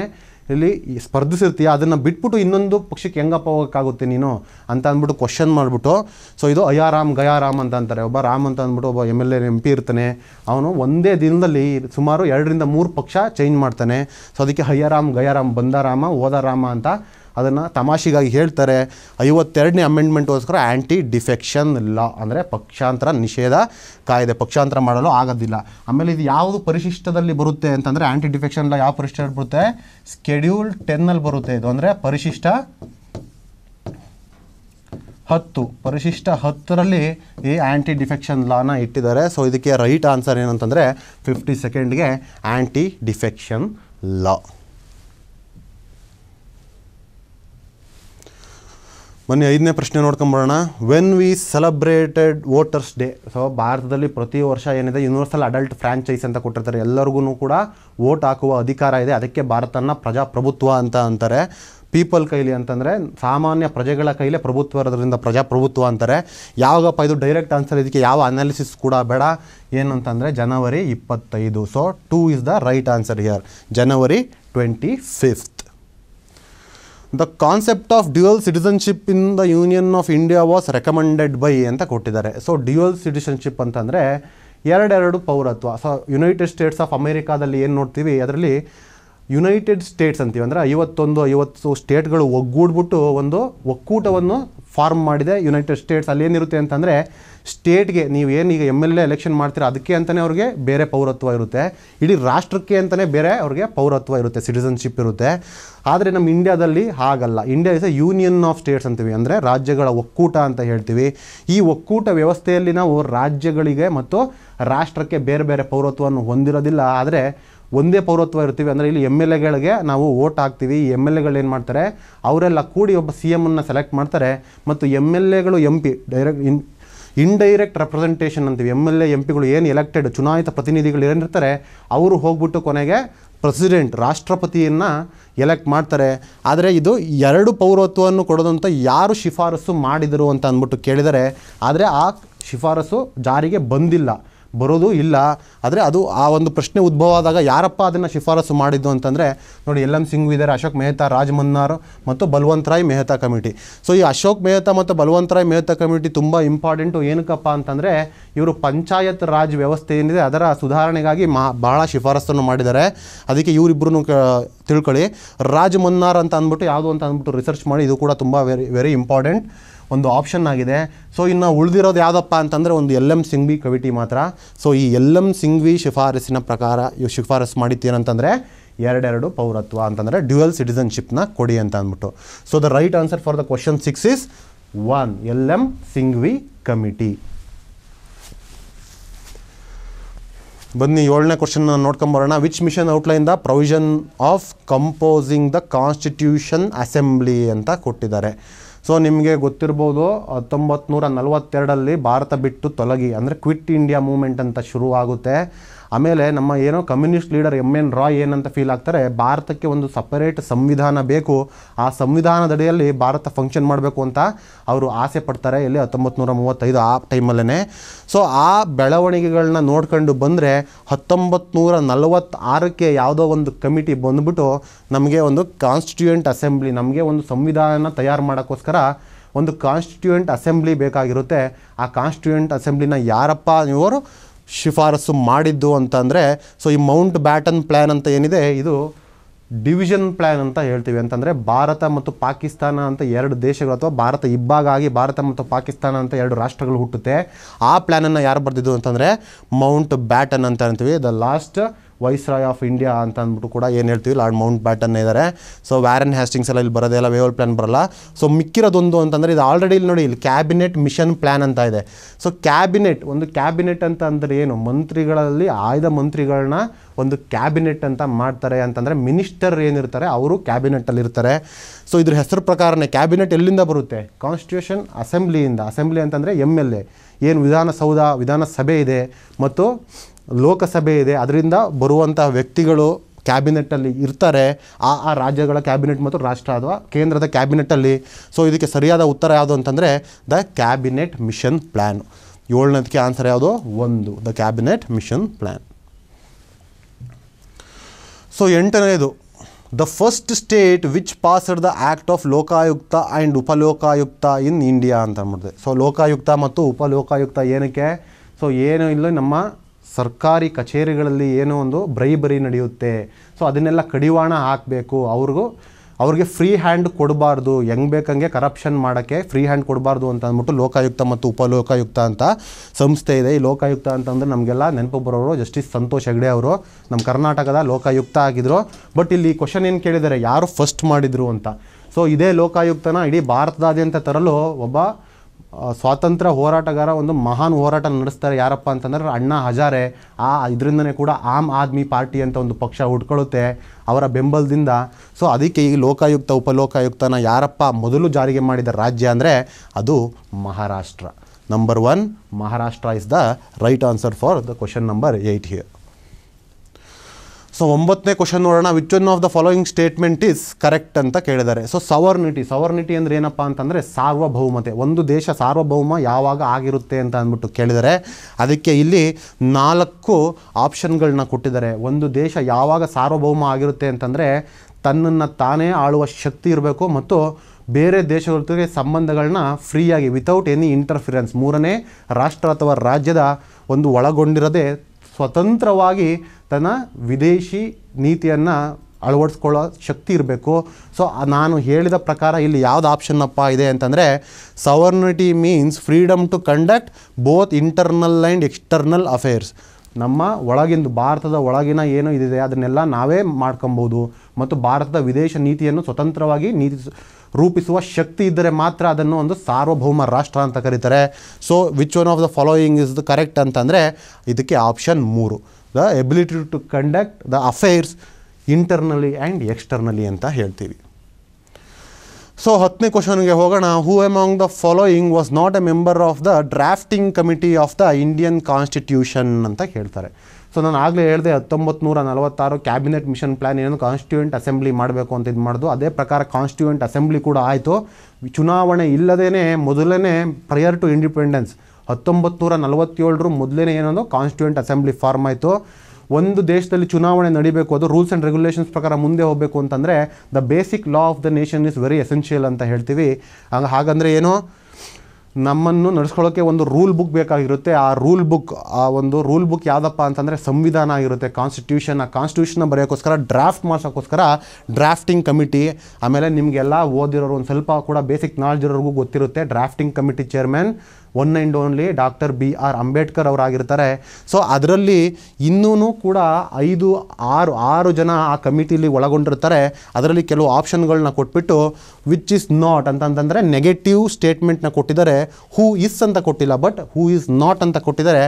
ಇಲ್ಲಿ ಸ್ಪರ್ಧಿಸಿರ್ತೀಯ ಅದನ್ನು ಬಿಟ್ಬಿಟ್ಟು ಇನ್ನೊಂದು ಪಕ್ಷಕ್ಕೆ ಹೆಂಗಪ್ಪ ಹೋಗೋಕ್ಕಾಗುತ್ತೆ ನೀನು ಅಂತ ಅಂದ್ಬಿಟ್ಟು ಕ್ವಶನ್ ಮಾಡಿಬಿಟ್ಟು ಸೊ ಇದು ಅಯಾರಾಮ್ ಗಯಾರಾಮ್ ಅಂತ ಅಂತಾರೆ ಒಬ್ಬ ರಾಮ್ ಅಂತ ಅಂದ್ಬಿಟ್ಟು ಒಬ್ಬ M L A M P ಇರ್ತಾನೆ ಅವನು ಒಂದೇ ದಿನದಲ್ಲಿ ಸುಮಾರು ಎರಡರಿಂದ ಮೂರು ಪಕ್ಷ ಚೇಂಜ್ ಮಾಡ್ತಾನೆ ಸೊ ಅದಕ್ಕೆ ಅಯ್ಯಾರಾಮ್ ಗಯಾರಾಮ್ ಬಂದಾರಾಮ ರಾಮ ಅಂತ ಅದನ್ನು ತಮಾಷೆಗಾಗಿ ಹೇಳ್ತಾರೆ ಐವತ್ತೆರಡನೇ ಅಮೆಂಡ್ಮೆಂಟ್ಗೋಸ್ಕರ ಆ್ಯಂಟಿ ಡಿಫೆಕ್ಷನ್ ಲಾ ಅಂದರೆ ಪಕ್ಷಾಂತರ ನಿಷೇಧ ಕಾಯ್ದೆ ಪಕ್ಷಾಂತರ ಮಾಡಲು ಆಗೋದಿಲ್ಲ ಆಮೇಲೆ ಇದು ಯಾವುದು ಪರಿಶಿಷ್ಟದಲ್ಲಿ ಬರುತ್ತೆ ಅಂತಂದರೆ ಆ್ಯಂಟಿ ಡಿಫೆಕ್ಷನ್ ಲಾ ಯಾವ ಪರಿಶಿಷ್ಟದಲ್ಲಿ ಬರುತ್ತೆ ಸ್ಕೆಡ್ಯೂಲ್ ಟೆನ್ನಲ್ಲಿ ಬರುತ್ತೆ ಇದು ಅಂದರೆ ಪರಿಶಿಷ್ಟ ಹತ್ತು ಪರಿಶಿಷ್ಟ ಹತ್ತರಲ್ಲಿ ಈ ಆ್ಯಂಟಿ ಡಿಫೆಕ್ಷನ್ ಲಾನ ಇಟ್ಟಿದ್ದಾರೆ ಸೊ ಇದಕ್ಕೆ ರೈಟ್ ಆನ್ಸರ್ ಏನಂತಂದರೆ ಫಿಫ್ಟಿ ಸೆಕೆಂಡ್ಗೆ ಆ್ಯಂಟಿ ಡಿಫೆಕ್ಷನ್ ಲಾ ಮೊನ್ನೆ ಐದನೇ ಪ್ರಶ್ನೆ ನೋಡ್ಕೊಂಬರೋಣ when we celebrated voters day so ಭಾರತದಲ್ಲಿ ಪ್ರತಿ ವರ್ಷ ಏನಿದೆ ಯೂನಿವರ್ಸಲ್ ಅಡಲ್ಟ್ ಫ್ರಾಂಚೈಸ್ ಅಂತ ಕೊಟ್ಟಿರ್ತಾರೆ ಎಲ್ಲರಿಗೂ ಕೂಡ ವೋಟ್ ಹಾಕುವ ಅಧಿಕಾರ ಇದೆ ಅದಕ್ಕೆ ಭಾರತನ ಪ್ರಜಾಪ್ರಭುತ್ವ ಅಂತ ಅಂತಾರೆ ಪೀಪಲ್ ಕೈಲಿ ಅಂತಂದರೆ ಸಾಮಾನ್ಯ ಪ್ರಜೆಗಳ ಕೈಲೇ ಪ್ರಭುತ್ವ ಇರೋದ್ರಿಂದ ಪ್ರಜಾಪ್ರಭುತ್ವ ಅಂತಾರೆ ಯಾವಾಗಪ್ಪ ಇದು ಡೈರೆಕ್ಟ್ ಆನ್ಸರ್ ಇದಕ್ಕೆ ಯಾವ ಅನಾಲಿಸಿಸ್ ಕೂಡ ಬೇಡ ಏನು ಅಂತಂದರೆ ಜನವರಿ ಇಪ್ಪತ್ತೈದು so two is the right answer here January twenty fifth the concept of dual citizenship in the union of India was recommended by ಅಂತ ಕೊಟ್ಟಿದ್ದಾರೆ ಸೊ ಡ್ಯುಯಲ್ ಸಿಟಿಸನ್ಶಿಪ್ ಅಂತಂದರೆ ಎರಡೆರಡು ಪೌರತ್ವ ಸೊ ಯುನೈಟೆಡ್ ಸ್ಟೇಟ್ಸ್ ಆಫ್ ಅಮೇರಿಕಾದಲ್ಲಿ ಏನು ನೋಡ್ತೀವಿ ಅದರಲ್ಲಿ ಯುನೈಟೆಡ್ ಸ್ಟೇಟ್ಸ್ ಅಂತೀವಿ ಅಂದರೆ ಐವತ್ತೊಂದು ಐವತ್ತು ಸ್ಟೇಟ್ಗಳು ಒಗ್ಗೂಡ್ಬಿಟ್ಟು ಒಂದು ಒಕ್ಕೂಟವನ್ನು ಫಾರ್ಮ್ ಮಾಡಿದೆ ಯುನೈಟೆಡ್ ಸ್ಟೇಟ್ಸ್ ಅಲ್ಲಿ ಏನಿರುತ್ತೆ ಅಂತಂದರೆ ಸ್ಟೇಟ್ಗೆ ನೀವು ಏನು ಈಗ ಎಮ್ ಎಲ್ ಎ ಎಲೆಕ್ಷನ್ ಮಾಡ್ತೀರಾ ಅದಕ್ಕೆ ಅಂತಲೇ ಅವ್ರಿಗೆ ಬೇರೆ ಪೌರತ್ವ ಇರುತ್ತೆ ಇಡೀ ರಾಷ್ಟ್ರಕ್ಕೆ ಅಂತಲೇ ಬೇರೆ ಅವ್ರಿಗೆ ಪೌರತ್ವ ಇರುತ್ತೆ ಸಿಟಿಸನ್ಶಿಪ್ ಇರುತ್ತೆ ಆದರೆ ನಮ್ಮ ಇಂಡ್ಯಾದಲ್ಲಿ ಹಾಗಲ್ಲ India is a union of states ಅಂತೀವಿ ಅಂದರೆ ರಾಜ್ಯಗಳ ಒಕ್ಕೂಟ ಅಂತ ಹೇಳ್ತೀವಿ ಈ ಒಕ್ಕೂಟ ವ್ಯವಸ್ಥೆಯಲ್ಲಿ ನಾವು ರಾಜ್ಯಗಳಿಗೆ ಮತ್ತು ರಾಷ್ಟ್ರಕ್ಕೆ ಬೇರೆ ಬೇರೆ ಪೌರತ್ವವನ್ನು ಹೊಂದಿರೋದಿಲ್ಲ ಆದರೆ ಒಂದೇ ಪೌರತ್ವ ಇರ್ತೀವಿ ಅಂದರೆ ಇಲ್ಲಿ ಎಮ್ ಎಲ್ ಎಗಳಿಗೆ ನಾವು ಓಟ್ ಹಾಕ್ತೀವಿ ಎಮ್ ಎಲ್ ಎಗಳು ಏನು ಮಾಡ್ತಾರೆ ಅವರೆಲ್ಲ ಕೂಡಿ ಒಬ್ಬ ಸಿ ಎಮನ್ನು ಸೆಲೆಕ್ಟ್ ಮಾಡ್ತಾರೆ ಮತ್ತು ಎಮ್ ಎಲ್ ಎಗಳು M P direct in indirect representation ಅಂತೀವಿ ಎಮ್ ಎಲ್ ಎ ಎಂ ಪಿಗಳು ಏನು ಎಲೆಕ್ಟೆಡ್ ಚುನಾಯಿತ ಪ್ರತಿನಿಧಿಗಳು ಏನಿರ್ತಾರೆ ಅವರು ಹೋಗ್ಬಿಟ್ಟು ಕೊನೆಗೆ ಪ್ರೆಸಿಡೆಂಟ್ ರಾಷ್ಟ್ರಪತಿಯನ್ನು ಎಲೆಕ್ಟ್ ಮಾಡ್ತಾರೆ ಆದರೆ ಇದು ಎರಡು ಪೌರತ್ವವನ್ನು ಕೊಡೋದಂಥ ಯಾರು ಶಿಫಾರಸು ಮಾಡಿದರು ಅಂತ ಅಂದ್ಬಿಟ್ಟು ಕೇಳಿದರೆ ಆದರೆ ಆ ಶಿಫಾರಸು ಜಾರಿಗೆ ಬಂದಿಲ್ಲ ಬರೋದು ಇಲ್ಲ ಆದರೆ ಅದು ಆ ಒಂದು ಪ್ರಶ್ನೆ ಉದ್ಭವ ಆದಾಗ ಯಾರಪ್ಪ ಅದನ್ನು ಶಿಫಾರಸು ಮಾಡಿದ್ದು ಅಂತಂದರೆ ನೋಡಿ ಎಲ್ ಎಮ್ ಸಿಂಗ್ ಇದ್ದಾರೆ ಅಶೋಕ್ ಮೆಹ್ತಾ ರಾಜ್ ಮತ್ತು ಬಲವಂತ್ ರಾಯ್ ಮೆಹ್ತಾ ಕಮಿಟಿ ಸೊ ಈ ಅಶೋಕ್ ಮೆಹ್ತಾ ಮತ್ತು ಬಲವಂತ್ ರಾಯ್ ಮೆಹ್ತಾ ಕಮಿಟಿ ತುಂಬ ಇಂಪಾರ್ಟೆಂಟು ಏನಕ್ಕಪ್ಪ ಅಂತಂದರೆ ಇವರು ಪಂಚಾಯತ್ ರಾಜ್ ವ್ಯವಸ್ಥೆ ಏನಿದೆ ಅದರ ಸುಧಾರಣೆಗಾಗಿ ಮಾ ಬಹಳ ಶಿಫಾರಸನ್ನು ಮಾಡಿದ್ದಾರೆ ಅದಕ್ಕೆ ಇವರಿಬ್ಬರೂ ತಿಳ್ಕೊಳ್ಳಿ ರಾಜ್ ಅಂತ ಅಂದ್ಬಿಟ್ಟು ಯಾವುದು ಅಂತ ಅಂದ್ಬಿಟ್ಟು ರಿಸರ್ಚ್ ಮಾಡಿ ಇದು ಕೂಡ ತುಂಬ ವೆರಿ ವೆರಿ ಇಂಪಾರ್ಟೆಂಟ್ ಒಂದು ಆಪ್ಷನ್ ಆಗಿದೆ ಸೊ ಇನ್ನು ಉಳಿದಿರೋದು ಯಾವುದಪ್ಪ ಅಂತಂದರೆ ಒಂದು ಎಲ್ ಎಮ್ ಸಿಂಗ್ವಿ ಕವಿಟಿ ಮಾತ್ರ ಸೊ ಈ ಎಲ್ ಎಮ್ ಸಿಂಗ್ವಿ ಶಿಫಾರಸಿನ ಪ್ರಕಾರ ಇವು ಶಿಫಾರಸು ಮಾಡಿದ್ದೇನಂತಂದರೆ ಎರಡೆರಡು ಪೌರತ್ವ ಅಂತಂದರೆ ಡ್ಯುಯಲ್ ಸಿಟಿಸನ್ಶಿಪ್ನ ಕೊಡಿ ಅಂತ ಅಂದ್ಬಿಟ್ಟು so the right answer for the question six is one L M Singhvi committee ಬನ್ನಿ ಏಳನೇ ಕ್ವಶನ್ ನೋಡ್ಕೊಂಬರೋಣ which mission outline the provision of composing the constitution assembly ಅಂತ ಕೊಟ್ಟಿದ್ದಾರೆ ಸೊ ನಿಮಗೆ ಗೊತ್ತಿರ್ಬೋದು ಹತ್ತೊಂಬತ್ತು ನೂರ ಭಾರತ ಬಿಟ್ಟು ತೊಲಗಿ ಅಂದರೆ ಕ್ವಿಟ್ ಇಂಡಿಯಾ ಮೂಮೆಂಟ್ ಅಂತ ಶುರುವಾಗುತ್ತೆ ಆಮೇಲೆ ನಮ್ಮ ಏನೋ communist leader M N Roy ಏನಂತ ಫೀಲ್ ಆಗ್ತಾರೆ ಭಾರತಕ್ಕೆ ಒಂದು ಸಪರೇಟ್ ಸಂವಿಧಾನ ಬೇಕು ಆ ಸಂವಿಧಾನದಡಿಯಲ್ಲಿ ಭಾರತ ಫಂಕ್ಷನ್ ಮಾಡಬೇಕು ಅಂತ ಅವರು ಆಸೆ ಪಡ್ತಾರೆ ಇಲ್ಲಿ ಹತ್ತೊಂಬತ್ತು ನೂರ ಮೂವತ್ತೈದು ಆ ಟೈಮಲ್ಲೇ ಸೊ ಆ ಬೆಳವಣಿಗೆಗಳನ್ನ ನೋಡ್ಕೊಂಡು ಬಂದರೆ ಹತ್ತೊಂಬತ್ತು ನೂರ ನಲವತ್ತಾರಕ್ಕೆ ಯಾವುದೋ ಒಂದು ಕಮಿಟಿ ಬಂದುಬಿಟ್ಟು ನಮಗೆ ಒಂದು ಕಾನ್ಸ್ಟಿಟ್ಯೂಯೆಂಟ್ ಅಸೆಂಬ್ಲಿ ನಮಗೆ ಒಂದು ಸಂವಿಧಾನ ತಯಾರು ಮಾಡೋಕ್ಕೋಸ್ಕರ ಒಂದು ಕಾನ್ಸ್ಟಿಟ್ಯೂಯೆಂಟ್ ಅಸೆಂಬ್ಲಿ ಬೇಕಾಗಿರುತ್ತೆ ಆ ಕಾನ್ಸ್ಟಿಟ್ಯೂಯೆಂಟ್ ಅಸೆಂಬ್ಲಿನ ಯಾರಪ್ಪ ಇವರು ಶಿಫಾರಸು ಮಾಡಿದ್ದು ಅಂತಂದರೆ ಸೊ ಈ ಮೌಂಟ್ ಬ್ಯಾಟನ್ ಪ್ಲ್ಯಾನ್ ಅಂತ ಏನಿದೆ ಇದು ಡಿವಿಷನ್ ಪ್ಲ್ಯಾನ್ ಅಂತ ಹೇಳ್ತೀವಿ ಅಂತಂದರೆ ಭಾರತ ಮತ್ತು ಪಾಕಿಸ್ತಾನ ಅಂತ ಎರಡು ದೇಶಗಳು ಅಥವಾ ಭಾರತ ಇಬ್ಬಾಗಾಗಿ ಭಾರತ ಮತ್ತು ಪಾಕಿಸ್ತಾನ ಅಂತ ಎರಡು ರಾಷ್ಟ್ರಗಳು ಹುಟ್ಟುತ್ತೆ ಆ ಪ್ಲ್ಯಾನನ್ನು ಯಾರು ಬರೆದಿದ್ದು ಅಂತಂದರೆ ಮೌಂಟ್ ಬ್ಯಾಟನ್ ಅಂತ ಅಂತೀವಿ the last viceroy of India ಅಂತ ಅಂದ್ಬಿಟ್ಟು ಕೂಡ ಏನು ಹೇಳ್ತೀವಿ ಲಾರ್ಡ್ ಮೌಂಟ್ ಬ್ಯಾಟನ್ ಇದ್ದಾರೆ ಸೊ ವ್ಯಾರನ್ ಹ್ಯಾಸ್ಟಿಂಗ್ಸ್ ಎಲ್ಲ ಇಲ್ಲಿ ಬರೋದೆಲ್ಲ ವೇವಲ್ ಪ್ಲ್ಯಾನ್ ಬರಲ್ಲ ಸೊ ಮಿಕ್ಕಿರೋದೊಂದು ಅಂತಂದರೆ ಇದು ಆಲ್ರೆಡಿ ಇಲ್ಲಿ ನೋಡಿ ಇಲ್ಲಿ ಕ್ಯಾಬಿನೆಟ್ ಮಿಷನ್ ಪ್ಲ್ಯಾನ್ ಅಂತ ಇದೆ ಸೊ ಕ್ಯಾಬಿನೆಟ್ ಒಂದು ಕ್ಯಾಬಿನೆಟ್ ಅಂತ ಅಂದರೆ ಏನು ಮಂತ್ರಿಗಳಲ್ಲಿ ಆಯ್ದ ಮಂತ್ರಿಗಳನ್ನ ಒಂದು ಕ್ಯಾಬಿನೆಟ್ ಅಂತ ಮಾಡ್ತಾರೆ ಅಂತಂದರೆ ಮಿನಿಸ್ಟರ್ ಏನಿರ್ತಾರೆ ಅವರು ಇರ್ತಾರೆ ಸೊ ಇದ್ರ ಹೆಸರು ಪ್ರಕಾರನೇ ಕ್ಯಾಬಿನೆಟ್ ಎಲ್ಲಿಂದ ಬರುತ್ತೆ ಕಾನ್ಸ್ಟಿಟ್ಯೂಷನ್ ಅಸೆಂಬ್ಲಿಯಿಂದ ಅಸೆಂಬ್ಲಿ ಅಂತಂದರೆ ಎಮ್ ಎಲ್ ಎ ಏನು ವಿಧಾನಸೌಧ ವಿಧಾನಸಭೆ ಇದೆ ಮತ್ತು ಲೋಕಸಭೆ ಇದೆ ಅದರಿಂದ ಬರುವಂತಹ ವ್ಯಕ್ತಿಗಳು ಕ್ಯಾಬಿನೆಟ್ಟಲ್ಲಿ ಇರ್ತಾರೆ ಆ ಆ ರಾಜ್ಯಗಳ ಕ್ಯಾಬಿನೆಟ್ ಮತ್ತು ರಾಷ್ಟ್ರ ಅಥವಾ ಕೇಂದ್ರದ ಕ್ಯಾಬಿನೆಟ್ಟಲ್ಲಿ ಸೊ ಇದಕ್ಕೆ ಸರಿಯಾದ ಉತ್ತರ ಯಾವುದು ಅಂತಂದರೆ ದ ಕ್ಯಾಬಿನೆಟ್ ಮಿಷನ್ ಪ್ಲ್ಯಾನ್ ಏಳನೇದಕ್ಕೆ ಆನ್ಸರ್ ಯಾವುದು ಒಂದು the cabinet mission plan so ಎಂಟನೇದು the first state which passed the act of Lokayukta and Upalokayukta in India ಅಂತ ಮಾಡಿದೆ ಸೊ ಲೋಕಾಯುಕ್ತ ಮತ್ತು ಉಪಲೋಕಾಯುಕ್ತ ಏನಕ್ಕೆ ಸೊ ಏನು ಇಲ್ಲ ನಮ್ಮ ಸರ್ಕಾರಿ ಕಚೇರಿಗಳಲ್ಲಿ ಏನೋ ಒಂದು ಬ್ರೈಬರಿ ನಡೆಯುತ್ತೆ ಸೊ ಅದನ್ನೆಲ್ಲ ಕಡಿವಾಣ ಹಾಕಬೇಕು ಅವ್ರಿಗೂ ಅವ್ರಿಗೆ ಫ್ರೀ ಹ್ಯಾಂಡ್ ಕೊಡಬಾರ್ದು ಹೆಂಗೆ ಬೇಕಂಗೆ ಕರಪ್ಷನ್ ಮಾಡೋಕ್ಕೆ ಫ್ರೀ ಹ್ಯಾಂಡ್ ಕೊಡಬಾರ್ದು ಅಂತ ಅಂದ್ಬಿಟ್ಟು ಲೋಕಾಯುಕ್ತ ಮತ್ತು ಉಪಲೋಕಾಯುಕ್ತ ಅಂತ ಸಂಸ್ಥೆ ಇದೆ ಈ ಲೋಕಾಯುಕ್ತ ಅಂತಂದರೆ ನಮಗೆಲ್ಲ ನೆನಪು ಬರೋರು ಜಸ್ಟಿಸ್ ಸಂತೋಷ್ ಹೆಗ್ಡೆ ಅವರು ನಮ್ಮ ಕರ್ನಾಟಕದ ಲೋಕಾಯುಕ್ತ ಆಗಿದ್ದರು ಬಟ್ ಇಲ್ಲಿ ಕ್ವಶನ್ ಏನು ಕೇಳಿದ್ದಾರೆ ಯಾರು ಫಸ್ಟ್ ಮಾಡಿದರು ಅಂತ ಸೊ ಇದೇ ಲೋಕಾಯುಕ್ತನ ಇಡೀ ಭಾರತದಾದ್ಯಂತ ತರಲು ಒಬ್ಬ ಸ್ವಾತಂತ್ರ್ಯ ಹೋರಾಟಗಾರ ಒಂದು ಮಹಾನ್ ಹೋರಾಟ ನಡೆಸ್ತಾರೆ ಯಾರಪ್ಪ ಅಂತಂದ್ರೆ ಅಣ್ಣಾ ಹಜಾರೆ ಆ ಇದರಿಂದನೇ ಕೂಡ ಆಮ್ ಆದ್ಮಿ ಪಾರ್ಟಿ ಅಂತ ಒಂದು ಪಕ್ಷ ಹುಡ್ಕೊಳ್ಳುತ್ತೆ ಅವರ ಬೆಂಬಲದಿಂದ ಸೊ ಅದಕ್ಕೆ ಈ ಲೋಕಾಯುಕ್ತ ಉಪಲೋಕಾಯುಕ್ತನ ಯಾರಪ್ಪ ಮೊದಲು ಜಾರಿಗೆ ಮಾಡಿದ ರಾಜ್ಯ ಅಂದರೆ ಅದು Maharashtra number one Maharashtra is the right answer for the question number eight here so ಒಂಬತ್ತನೇ ಕ್ವಶನ್ ನೋಡೋಣ which one of the following statement is correct ಅಂತ ಕೇಳಿದ್ದಾರೆ ಸೊ ಸವರ್ನಿಟಿ ಸವರ್ನಿಟಿ ಅಂದರೆ ಏನಪ್ಪ ಅಂತಂದರೆ ಸಾರ್ವಭೌಮತೆ ಒಂದು ದೇಶ ಸಾರ್ವಭೌಮ ಯಾವಾಗ ಆಗಿರುತ್ತೆ ಅಂತ ಅಂದ್ಬಿಟ್ಟು ಕೇಳಿದರೆ ಅದಕ್ಕೆ ಇಲ್ಲಿ ನಾಲ್ಕು ಆಪ್ಷನ್ಗಳನ್ನ ಕೊಟ್ಟಿದ್ದಾರೆ ಒಂದು ದೇಶ ಯಾವಾಗ ಸಾರ್ವಭೌಮ ಆಗಿರುತ್ತೆ ಅಂತಂದರೆ ತನ್ನನ್ನು ತಾನೇ ಆಳುವ ಶಕ್ತಿ ಇರಬೇಕು ಮತ್ತು ಬೇರೆ ದೇಶಗಳೊಂದಿಗೆ ಸಂಬಂಧಗಳನ್ನ ಫ್ರೀಯಾಗಿ ವಿತೌಟ್ ಎನಿ ಇಂಟರ್ಫಿರೆನ್ಸ್ ಮೂರನೇ ರಾಷ್ಟ್ರ ಅಥವಾ ರಾಜ್ಯದ ಒಂದು ಒಳಗೊಂಡಿರದೆ ಸ್ವತಂತ್ರವಾಗಿ ತನ್ನ ವಿದೇಶಿ ನೀತಿಯನ್ನು ಅಳವಡಿಸ್ಕೊಳ್ಳೋ ಶಕ್ತಿ ಇರಬೇಕು ಸೊ ನಾನು ಹೇಳಿದ ಪ್ರಕಾರ ಇಲ್ಲಿ ಯಾವ್ದು ಆಪ್ಷನ್ನಪ್ಪ ಇದೆ ಅಂತಂದರೆ sovereignty means freedom to conduct both internal and external affairs ನಮ್ಮ ಒಳಗಿಂದು ಭಾರತದ ಒಳಗಿನ ಏನು ಇದಿದೆ ಅದನ್ನೆಲ್ಲ ನಾವೇ ಮಾಡ್ಕೊಬೋದು ಮತ್ತು ಭಾರತದ ವಿದೇಶ ನೀತಿಯನ್ನು ಸ್ವತಂತ್ರವಾಗಿ ನೀತಿ ರೂಪಿಸುವ ಶಕ್ತಿ ಇದ್ದರೆ ಮಾತ್ರ ಅದನ್ನು ಒಂದು ಸಾರ್ವಭೌಮ ರಾಷ್ಟ್ರ ಅಂತ ಕರೀತಾರೆ so which one of the following is the correct ಅಂತಂದರೆ ಇದಕ್ಕೆ ಆಪ್ಷನ್ ಮೂರು the ability to conduct the affairs internally and externally ಅಂತ ಹೇಳ್ತೀವಿ ಸೊ ಹತ್ತನೇ ಕ್ವಶನ್ಗೆ ಹೋಗೋಣ who among the following was not a member of the drafting committee of the Indian constitution ಅಂತ ಹೇಳ್ತಾರೆ ಸೊ ನಾನು ಆಗಲೇ ಹೇಳಿದೆ ಹತ್ತೊಂಬತ್ತು ನೂರ ನಲವತ್ತಾರು ಕ್ಯಾಬಿನೆಟ್ ಮಿಷನ್ ಪ್ಲ್ಯಾನ್ ಏನು ಕಾನ್ಸ್ಟಿಟ್ಯೂಂಟ್ ಅಸೆಂಬ್ಲಿ ಮಾಡಬೇಕು ಅಂತ ಇದು ಮಾಡಿದು ಅದೇ ಪ್ರಕಾರ ಕಾನ್ಸ್ಟಿಟ್ಯೂಂಟ್ ಅಸೆಂಬ್ಲಿ ಕೂಡ ಆಯಿತು ಚುನಾವಣೆ ಇಲ್ಲದೇ ಮೊದಲನೇ ಪ್ರಯರ್ ಟು ಇಂಡಿಪೆಂಡೆನ್ಸ್ ಹತ್ತೊಂಬತ್ತು ನೂರ ನಲವತ್ತೇಳರ ಮೊದಲನೇ ಏನೋ ಕಾನ್ಸ್ಟಿಟ್ಯೂಂಟ್ ಅಸೆಂಬ್ಲಿ ಫಾರ್ಮ್ ಆಯಿತು ಒಂದು ದೇಶದಲ್ಲಿ ಚುನಾವಣೆ ನಡೀಬೇಕು ಅದು ರೂಲ್ಸ್ ಆ್ಯಂಡ್ ರೆಗ್ಯುಲೇಷನ್ಸ್ ಪ್ರಕಾರ ಮುಂದೆ ಹೋಗಬೇಕು ಅಂತಂದರೆ the basic law of the nation is very essential ಅಂತ ಹೇಳ್ತೀವಿ ಹಂಗೆ ಹಾಗಂದರೆ ಏನು ನಮ್ಮನ್ನು ನಡ್ಸ್ಕೊಳ್ಳೋಕ್ಕೆ ಒಂದು ರೂಲ್ ಬುಕ್ ಬೇಕಾಗಿರುತ್ತೆ ಆ ರೂಲ್ ಬುಕ್ ಆ ಒಂದು ರೂಲ್ ಬುಕ್ ಯಾವುದಪ್ಪ ಅಂತಂದರೆ ಸಂವಿಧಾನ ಆಗಿರುತ್ತೆ ಕಾನ್ಸ್ಟಿಟ್ಯೂಷನ್ ಆ ಕಾನ್ಸ್ಟಿಟ್ಯೂಷನ್ನ ಬರೆಯೋಕ್ಕೋಸ್ಕರ ಡ್ರಾಫ್ಟ್ ಮಾಡ್ಸೋಕ್ಕೋಸ್ಕರ ಡ್ರಾಫ್ಟಿಂಗ್ ಕಮಿಟಿ ಆಮೇಲೆ ನಿಮಗೆಲ್ಲ ಓದಿರೋರು ಒಂದು ಸ್ವಲ್ಪ ಕೂಡ ಬೇಸಿಕ್ ನಾಲೆಜ್ ಇರೋರಿಗೂ ಗೊತ್ತಿರುತ್ತೆ drafting committee chairman one and only doctor B R Ambedkar ಅವರಾಗಿರ್ತಾರೆ ಸೊ ಅದರಲ್ಲಿ ಇನ್ನೂ ಕೂಡ ಐದು ಆರು ಆರು ಜನ ಆ ಕಮಿಟಿಲಿ ಒಳಗೊಂಡಿರ್ತಾರೆ ಅದರಲ್ಲಿ ಕೆಲವು ಆಪ್ಷನ್ಗಳನ್ನ ಕೊಟ್ಬಿಟ್ಟು ವಿಚ್ ಇಸ್ ನಾಟ್ ಅಂತಂತಂದರೆ ನೆಗೆಟಿವ್ ಸ್ಟೇಟ್ಮೆಂಟ್ನ ಕೊಟ್ಟಿದ್ದಾರೆ ಹೂ ಇಸ್ ಅಂತ ಕೊಟ್ಟಿಲ್ಲ ಬಟ್ ಹೂ ಇಸ್ ನಾಟ್ ಅಂತ ಕೊಟ್ಟಿದ್ದಾರೆ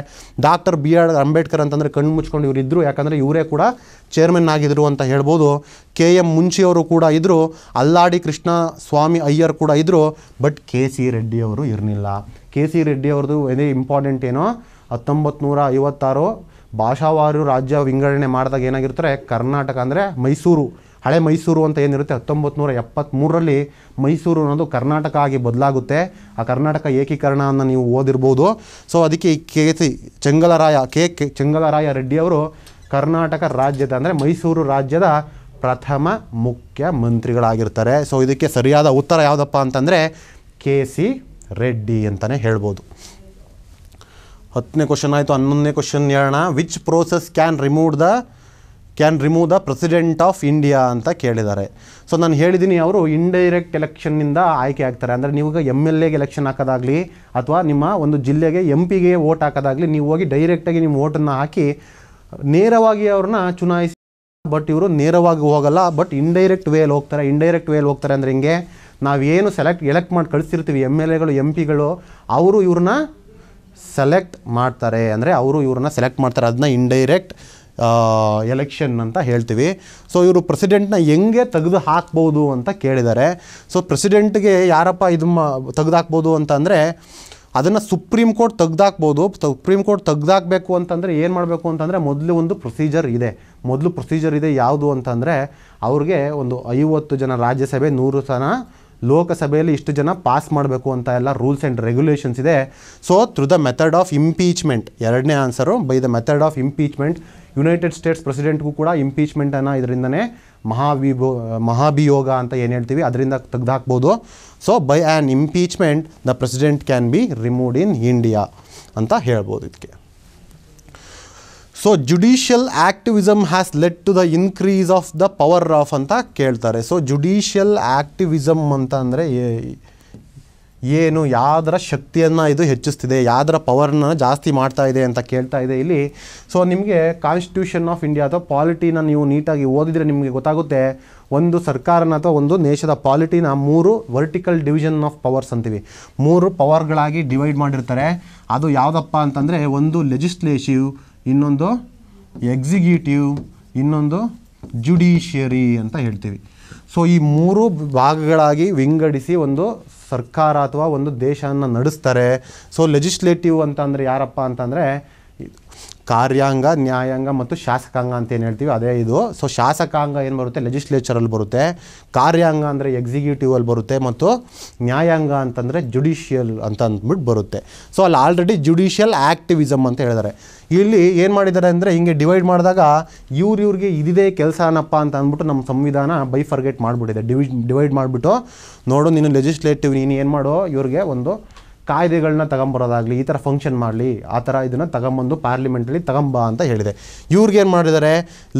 ಡಾಕ್ಟರ್ ಬಿ ಆರ್ ಅಂಬೇಡ್ಕರ್ ಅಂತಂದರೆ ಕಣ್ಣು ಮುಚ್ಕೊಂಡು ಇವರು ಇದ್ದರು ಯಾಕಂದರೆ ಇವರೇ ಕೂಡ ಚೇರ್ಮನ್ ಆಗಿದ್ದರು ಅಂತ ಹೇಳ್ಬೋದು ಕೆ ಎಮ್ ಮುನ್ಶಿಯವರು ಕೂಡ ಇದ್ದರು ಅಲ್ಲಾಡಿ ಕೃಷ್ಣ ಸ್ವಾಮಿ ಅಯ್ಯರ್ ಕೂಡ ಇದ್ದರು ಬಟ್ ಕೆ ಸಿ ರೆಡ್ಡಿಯವರು ಇರಲಿಲ್ಲ ಕೆ ಸಿ ರೆಡ್ಡಿ ಅವ್ರದ್ದು ಎದೇ ಇಂಪಾರ್ಟೆಂಟ್ ಏನೋ ಹತ್ತೊಂಬತ್ತು ನೂರ ಐವತ್ತಾರು ಭಾಷಾವಾರು ರಾಜ್ಯ ವಿಂಗಡಣೆ ಮಾಡಿದಾಗ ಏನಾಗಿರ್ತಾರೆ ಕರ್ನಾಟಕ ಅಂದರೆ ಮೈಸೂರು ಹಳೆ ಮೈಸೂರು ಅಂತ ಏನಿರುತ್ತೆ ಹತ್ತೊಂಬತ್ತು ನೂರ ಎಪ್ಪತ್ತ್ಮೂರರಲ್ಲಿ ಮೈಸೂರು ಅನ್ನೋದು ಕರ್ನಾಟಕ ಆಗಿ ಬದಲಾಗುತ್ತೆ ಆ ಕರ್ನಾಟಕ ಏಕೀಕರಣವನ್ನು ನೀವು ಓದಿರ್ಬೋದು ಸೊ ಅದಕ್ಕೆ ಈ K C Changalaraya K K Chengalaraya ರೆಡ್ಡಿಯವರು ಕರ್ನಾಟಕ ರಾಜ್ಯದ ಅಂದರೆ ಮೈಸೂರು ರಾಜ್ಯದ ಪ್ರಥಮ ಮುಖ್ಯಮಂತ್ರಿಗಳಾಗಿರ್ತಾರೆ ಸೊ ಇದಕ್ಕೆ ಸರಿಯಾದ ಉತ್ತರ ಯಾವುದಪ್ಪ ಅಂತಂದರೆ ಕೆ ಸಿ ರೆಡ್ಡಿ ಅಂತಲೇ ಹೇಳ್ಬೋದು ಹತ್ತನೇ ಕ್ವಶನ್ ಆಯಿತು ಹನ್ನೊಂದನೇ ಕ್ವಶನ್ ಹೇಳೋಣ which process can remove the can remove the president of India ಅಂತ ಕೇಳಿದ್ದಾರೆ ಸೊ ನಾನು ಹೇಳಿದ್ದೀನಿ ಅವರು ಇಂಡೈರೆಕ್ಟ್ ಎಲೆಕ್ಷನ್ನಿಂದ ಆಯ್ಕೆ ಆಗ್ತಾರೆ ಅಂದರೆ ನೀವು ಎಮ್ ಎಲ್ ಎಗೆ ಎಲೆಕ್ಷನ್ ಹಾಕೋದಾಗಲಿ ಅಥವಾ ನಿಮ್ಮ ಒಂದು ಜಿಲ್ಲೆಗೆ ಎಂ ಪಿಗೆ ವೋಟ್ ಹಾಕೋದಾಗಲಿ ನೀವು ಹೋಗಿ ಡೈರೆಕ್ಟಾಗಿ ನಿಮ್ಮ ವೋಟನ್ನು ಹಾಕಿ ನೇರವಾಗಿ ಅವ್ರನ್ನ ಚುನಾಯಿಸಿ ಬಟ್ ಇವರು ನೇರವಾಗಿ ಹೋಗಲ್ಲ ಬಟ್ ಇಂಡೈರೆಕ್ಟ್ ವೇಲ್ ಹೋಗ್ತಾರೆ ಇಂಡೈರೆಕ್ಟ್ ವೇಲ್ ಹೋಗ್ತಾರೆ ಅಂದರೆ ಹಿಂಗೆ ನಾವೇನು ಸೆಲೆಕ್ಟ್ ಎಲೆಕ್ಟ್ ಮಾಡಿ ಕಳಿಸಿರ್ತೀವಿ ಎಮ್ ಎಲ್ ಎಗಳು ಎಂ ಪಿಗಳು ಅವರು ಇವ್ರನ್ನ ಸೆಲೆಕ್ಟ್ ಮಾಡ್ತಾರೆ ಅಂದರೆ ಅವರು ಇವ್ರನ್ನ ಸೆಲೆಕ್ಟ್ ಮಾಡ್ತಾರೆ ಅದನ್ನ ಇಂಡೈರೆಕ್ಟ್ ಎಲೆಕ್ಷನ್ ಅಂತ ಹೇಳ್ತೀವಿ ಸೊ ಇವರು ಪ್ರೆಸಿಡೆಂಟ್ನ ಹೆಂಗೆ ತೆಗೆದು ಹಾಕ್ಬೋದು ಅಂತ ಕೇಳಿದ್ದಾರೆ ಸೊ ಪ್ರೆಸಿಡೆಂಟ್ಗೆ ಯಾರಪ್ಪ ಇದು ತೆಗೆದಾಕ್ಬೋದು ಅಂತ ಅಂದರೆ ಅದನ್ನು ಸುಪ್ರೀಂ ಕೋರ್ಟ್ ತೆಗ್ದಾಕ್ಬೋದು ಸುಪ್ರೀಂ ಕೋರ್ಟ್ ತೆಗ್ದಾಕಬೇಕು ಅಂತಂದರೆ ಏನು ಮಾಡಬೇಕು ಅಂತಂದರೆ ಮೊದಲು ಒಂದು ಪ್ರೊಸೀಜರ್ ಇದೆ ಮೊದಲು ಪ್ರೊಸೀಜರ್ ಇದೆ ಯಾವುದು ಅಂತಂದರೆ ಅವ್ರಿಗೆ ಒಂದು ಐವತ್ತು ಜನ ರಾಜ್ಯಸಭೆ ನೂರು ಜನ ಲೋಕಸಭೆಯಲ್ಲಿ ಇಷ್ಟು ಜನ ಪಾಸ್ ಮಾಡಬೇಕು ಅಂತ ಎಲ್ಲ ರೂಲ್ಸ್ ಆ್ಯಂಡ್ ರೆಗ್ಯುಲೇಷನ್ಸ್ ಇದೆ so through the method of impeachment ಎರಡನೇ answer by the method of impeachment United States ಪ್ರೆಸಿಡೆಂಟ್ಗೂ ಕೂಡ ಇಂಪೀಚ್ಮೆಂಟನ್ನು ಇದರಿಂದನೇ ಮಹಾವಿಭೋ ಮಹಾಭಿಯೋಗ ಅಂತ ಏನು ಹೇಳ್ತೀವಿ ಅದರಿಂದ ತೆಗೆದುಹಾಕ್ಬೋದು so by an impeachment the president can be removed in India ಅಂತ ಹೇಳ್ಬೋದು ಇದಕ್ಕೆ so judicial activism has let to the increase of the power of ಅಂತ ಕೇಳ್ತಾರೆ ಸೊ ಜುಡಿಷಿಯಲ್ ಆ್ಯಕ್ಟಿವಿಸಮ್ ಅಂತ ಅಂದರೆ ಏನು ಯಾವ್ದರ ಶಕ್ತಿಯನ್ನು ಇದು ಹೆಚ್ಚಿಸ್ತಿದೆ ಯಾವುದರ ಪವರ್ನ ಜಾಸ್ತಿ ಮಾಡ್ತಾ ಇದೆ ಅಂತ ಕೇಳ್ತಾ ಇದೆ ಇಲ್ಲಿ ಸೊ ನಿಮಗೆ ಕಾನ್ಸ್ಟಿಟ್ಯೂಷನ್ ಆಫ್ ಇಂಡಿಯಾ ಅಥವಾ ಪಾಲಿಟಿನ ನೀವು ನೀಟಾಗಿ ಓದಿದರೆ ನಿಮಗೆ ಗೊತ್ತಾಗುತ್ತೆ ಒಂದು ಸರ್ಕಾರನ ಅಥವಾ ಒಂದು ದೇಶದ ಪಾಲಿಟಿನ ಮೂರು ವರ್ಟಿಕಲ್ ಡಿವಿಷನ್ ಆಫ್ ಪವರ್ಸ್ ಅಂತೀವಿ ಮೂರು ಪವರ್ಗಳಾಗಿ ಡಿವೈಡ್ ಮಾಡಿರ್ತಾರೆ ಅದು ಯಾವುದಪ್ಪ ಅಂತಂದರೆ ಒಂದು ಲೆಜಿಸ್ಲೇಷಿವ್ ಇನ್ನೊಂದು ಎಕ್ಸಿಕ್ಯೂಟಿವ್ ಇನ್ನೊಂದು ಜುಡಿಷಿಯರಿ ಅಂತ ಹೇಳ್ತೀವಿ ಸೊ ಈ ಮೂರು ಭಾಗಗಳಾಗಿ ವಿಂಗಡಿಸಿ ಒಂದು ಸರ್ಕಾರ ಅಥವಾ ಒಂದು ದೇಶವನ್ನು ನಡೆಸ್ತಾರೆ ಸೊ ಲೆಜಿಸ್ಲೇಟಿವ್ ಅಂತಂದರೆ ಯಾರಪ್ಪ ಅಂತಂದರೆ ಕಾರ್ಯಾಂಗ ನ್ಯಾಯಾಂಗ ಮತ್ತು ಶಾಸಕಾಂಗ ಅಂತ ಏನು ಹೇಳ್ತೀವಿ ಅದೇ ಇದು ಸೊ ಶಾಸಕಾಂಗ ಏನು ಬರುತ್ತೆ ಲೆಜಿಸ್ಲೇಚರಲ್ಲಿ ಬರುತ್ತೆ ಕಾರ್ಯಾಂಗ ಅಂದರೆ ಎಕ್ಸಿಕ್ಯೂಟಿವಲ್ಲಿ ಬರುತ್ತೆ ಮತ್ತು ನ್ಯಾಯಾಂಗ ಅಂತಂದರೆ ಜುಡಿಷಿಯಲ್ ಅಂತ ಅಂದ್ಬಿಟ್ಟು ಬರುತ್ತೆ ಸೊ ಅಲ್ಲಿ ಆಲ್ರೆಡಿ ಜುಡಿಷಿಯಲ್ ಆ್ಯಕ್ಟಿವಿಸಮ್ ಅಂತ ಹೇಳಿದ್ದಾರೆ ಇಲ್ಲಿ ಏನು ಮಾಡಿದ್ದಾರೆ ಅಂದರೆ ಹಿಂಗೆ ಡಿವೈಡ್ ಮಾಡಿದಾಗ ಇವ್ರು ಇವ್ರಿಗೆ ಇದಿದೆ ಕೆಲಸ ಏನಪ್ಪ ಅಂತ ಅಂದ್ಬಿಟ್ಟು ನಮ್ಮ ಸಂವಿಧಾನ ಬೈ ಫರ್ಗೆಟ್ ಮಾಡಿಬಿಟ್ಟಿದೆ ಡಿವಿ ಡಿವೈಡ್ ಮಾಡಿಬಿಟ್ಟು ನೋಡು ನೀನು ಲೆಜಿಸ್ಲೇಟಿವ್ ನೀನು ಏನು ಮಾಡೋ ಇವ್ರಿಗೆ ಒಂದು ಕಾಯ್ದೆಗಳನ್ನ ತಗೊಂಬರೋದಾಗಲಿ ಈ ಥರ ಫಂಕ್ಷನ್ ಮಾಡಲಿ ಆ ಥರ ಇದನ್ನು ತಗೊಂಬಂದು ಪಾರ್ಲಿಮೆಂಟಲ್ಲಿ ತಗೊಂಬ ಅಂತ ಹೇಳಿದೆ ಇವ್ರಿಗೇನು ಮಾಡಿದ್ದಾರೆ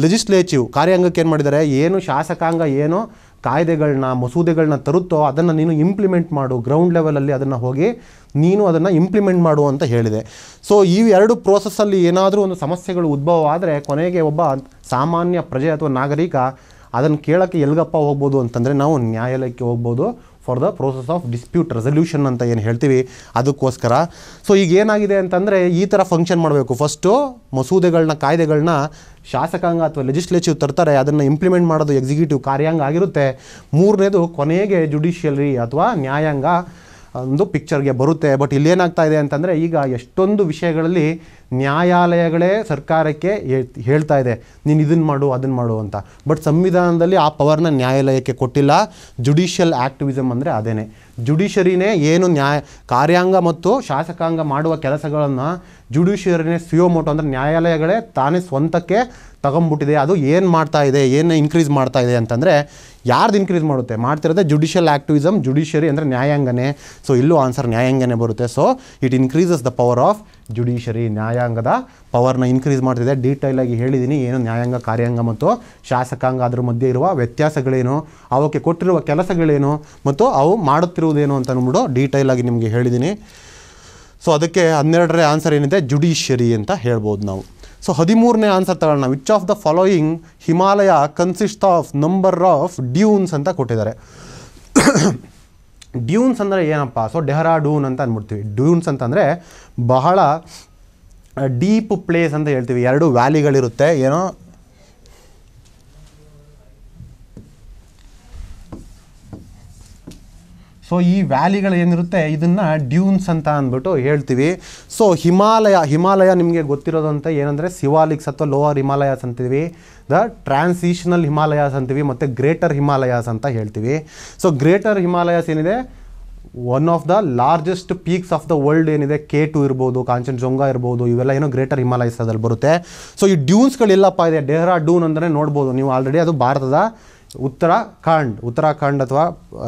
ಲೆಜಿಸ್ಲೇಟಿವ್ ಕಾರ್ಯಾಂಗಕ್ಕೆ ಏನು ಮಾಡಿದ್ದಾರೆ ಏನು ಶಾಸಕಾಂಗ ಏನು ಕಾಯ್ದೆಗಳನ್ನ ಮಸೂದೆಗಳನ್ನ ತರುತ್ತೋ ಅದನ್ನು ನೀನು ಇಂಪ್ಲಿಮೆಂಟ್ ಮಾಡು ಗ್ರೌಂಡ್ ಲೆವೆಲಲ್ಲಿ ಅದನ್ನು ಹೋಗಿ ನೀನು ಅದನ್ನು ಇಂಪ್ಲಿಮೆಂಟ್ ಮಾಡು ಅಂತ ಹೇಳಿದೆ ಸೊ ಈ ಎರಡು ಪ್ರೋಸೆಸ್ಸಲ್ಲಿ ಏನಾದರೂ ಒಂದು ಸಮಸ್ಯೆಗಳು ಉದ್ಭವ ಆದರೆ ಕೊನೆಗೆ ಒಬ್ಬ ಸಾಮಾನ್ಯ ಪ್ರಜೆ ಅಥವಾ ನಾಗರಿಕ ಅದನ್ನು ಕೇಳೋಕ್ಕೆ ಎಲ್ಗಪ್ಪ ಹೋಗ್ಬೋದು ಅಂತಂದರೆ ನಾವು ನ್ಯಾಯಾಲಯಕ್ಕೆ ಹೋಗ್ಬೋದು for the process of dispute resolution ಅಂತ ಏನು ಹೇಳ್ತೀವಿ ಅದಕ್ಕೋಸ್ಕರ ಸೊ ಈಗ ಏನಾಗಿದೆ ಅಂತಂದರೆ ಈ ಥರ ಫಂಕ್ಷನ್ ಮಾಡಬೇಕು ಫಸ್ಟು ಮಸೂದೆಗಳನ್ನ ಕಾಯ್ದೆಗಳನ್ನ ಶಾಸಕಾಂಗ ಅಥವಾ ಲೆಜಿಸ್ಲೇಟಿವ್ ತರ್ತಾರೆ ಅದನ್ನು ಇಂಪ್ಲಿಮೆಂಟ್ ಮಾಡೋದು ಎಕ್ಸಿಕ್ಯೂಟಿವ್ ಕಾರ್ಯಾಂಗ ಆಗಿರುತ್ತೆ ಮೂರನೇದು ಕೊನೆಗೆ ಜುಡಿಷಿಯರಿ ಅಥವಾ ನ್ಯಾಯಾಂಗ ಒಂದು ಪಿಕ್ಚರ್ಗೆ ಬರುತ್ತೆ ಬಟ್ ಇಲ್ಲೇನಾಗ್ತಾ ಇದೆ ಅಂತಂದರೆ ಈಗ ಎಷ್ಟೊಂದು ವಿಷಯಗಳಲ್ಲಿ ನ್ಯಾಯಾಲಯಗಳೇ ಸರ್ಕಾರಕ್ಕೆ ಹೇಳ್ತಾ ಇದೆ ನೀನು ಇದನ್ನು ಮಾಡು ಅದನ್ನು ಮಾಡು ಅಂತ ಬಟ್ ಸಂವಿಧಾನದಲ್ಲಿ ಆ ಪವರ್ನ ನ್ಯಾಯಾಲಯಕ್ಕೆ ಕೊಟ್ಟಿಲ್ಲ ಜುಡಿಷಿಯಲ್ ಆ್ಯಕ್ಟಿವಿಸಮ್ ಅಂದರೆ ಅದೇನೇ ಜುಡಿಷರಿನೇ ಏನು ನ್ಯಾಯ ಕಾರ್ಯಾಂಗ ಮತ್ತು ಶಾಸಕಾಂಗ ಮಾಡುವ ಕೆಲಸಗಳನ್ನು ಜುಡಿಷಿಯರಿನೇ ಮೋಟೋ ಅಂದರೆ ನ್ಯಾಯಾಲಯಗಳೇ ತಾನೇ ಸ್ವಂತಕ್ಕೆ ತಗೊಂಬಿಟ್ಟಿದೆ ಅದು ಏನು ಮಾಡ್ತಾ ಇದೆ ಏನು ಇನ್ಕ್ರೀಸ್ ಮಾಡ್ತಾ ಇದೆ ಅಂತಂದರೆ ಯಾರ್ದು ಇನ್ಕ್ರೀಸ್ ಮಾಡುತ್ತೆ ಮಾಡ್ತಿರೋದೇ ಜುಡಿಷಿಯಲ್ ಆ್ಯಕ್ಟಿವಿಸಮ್ ಜುಡಿಷಿಯರಿ ಅಂದರೆ ನ್ಯಾಯಾಂಗನೇ ಸೊ ಇಲ್ಲೂ ಆನ್ಸರ್ ನ್ಯಾಯಾಂಗನೇ ಬರುತ್ತೆ so it increases the power of judiciary ನ್ಯಾಯಾಂಗದ ಪವರ್ನ ಇನ್ಕ್ರೀಸ್ ಮಾಡ್ತಿದೆ ಡೀಟೈಲಾಗಿ ಹೇಳಿದ್ದೀನಿ ಏನು ನ್ಯಾಯಾಂಗ ಕಾರ್ಯಾಂಗ ಮತ್ತು ಶಾಸಕಾಂಗ ಅದರ ಮಧ್ಯೆ ಇರುವ ವ್ಯತ್ಯಾಸಗಳೇನು ಅವಕ್ಕೆ ಕೊಟ್ಟಿರುವ ಕೆಲಸಗಳೇನು ಮತ್ತು ಅವು ಮಾಡುತ್ತಿರುವುದೇನು ಅಂತ ಅಂದ್ಬಿಟ್ಟು ಡೀಟೈಲಾಗಿ ನಿಮಗೆ ಹೇಳಿದ್ದೀನಿ ಸೊ ಅದಕ್ಕೆ ಹನ್ನೆರಡರ ಆನ್ಸರ್ ಏನಿದೆ ಜುಡಿಷರಿ ಅಂತ ಹೇಳ್ಬೋದು ನಾವು ಸೊ ಹದಿಮೂರನೇ ಆನ್ಸರ್ ತಗೊಳ್ಳೋಣ which of the following Himalaya consist of number of dunes ಅಂತ ಕೊಟ್ಟಿದ್ದಾರೆ ಡ್ಯೂನ್ಸ್ ಅಂದರೆ ಏನಪ್ಪ ಸೊ ಡೆಹರಾಡೂನ್ ಅಂತ ಅಂದ್ಬಿಡ್ತೀವಿ ಡ್ಯೂನ್ಸ್ ಅಂತಂದರೆ ಬಹಳ ಡೀಪ್ ಪ್ಲೇಸ್ ಅಂತ ಹೇಳ್ತೀವಿ ಎರಡು ವ್ಯಾಲಿಗಳಿರುತ್ತೆ ಏನೋ ಸೊ ಈ ವ್ಯಾಲಿಗಳು ಏನಿರುತ್ತೆ ಇದನ್ನು ಡ್ಯೂನ್ಸ್ ಅಂತ ಅಂದ್ಬಿಟ್ಟು ಹೇಳ್ತೀವಿ ಸೊ ಹಿಮಾಲಯ ಹಿಮಾಲಯ ನಿಮಗೆ ಗೊತ್ತಿರೋದಂತ ಏನಂದರೆ ಸಿವಾಲಿಕ್ಸ್ ಅಥವಾ ಲೋವರ್ ಹಿಮಾಲಯಾಸ್ ಅಂತೀವಿ ದ ಟ್ರಾನ್ಸಿಷನಲ್ ಹಿಮಾಲಯಾಸ್ ಅಂತೀವಿ ಮತ್ತು ಗ್ರೇಟರ್ ಹಿಮಾಲಯಾಸ್ ಅಂತ ಹೇಳ್ತೀವಿ ಸೊ ಗ್ರೇಟರ್ ಹಿಮಾಲಯಾಸ್ ಏನಿದೆ one of the largest peaks of the world ಏನಿದೆ ಕೆ ಟು ಇರ್ಬೋದು ಕಾಂಚನಜೊಂಗ ಇರ್ಬೋದು ಇವೆಲ್ಲ ಏನೋ ಗ್ರೇಟರ್ ಹಿಮಾಲಯಸ್ ಅದಲ್ಲಿ ಬರುತ್ತೆ ಸೊ ಈ ಡ್ಯೂನ್ಸ್ಗಳೆಲ್ಲಪ್ಪ ಇದೆ ಡೆಹ್ರಾ ಡೂನ್ ಅಂದರೆ ನೋಡ್ಬೋದು ನೀವು ಆಲ್ರೆಡಿ ಅದು ಭಾರತದ ಉತ್ತರಾಖಂಡ್ ಉತ್ತರಾಖಂಡ್ ಅಥವಾ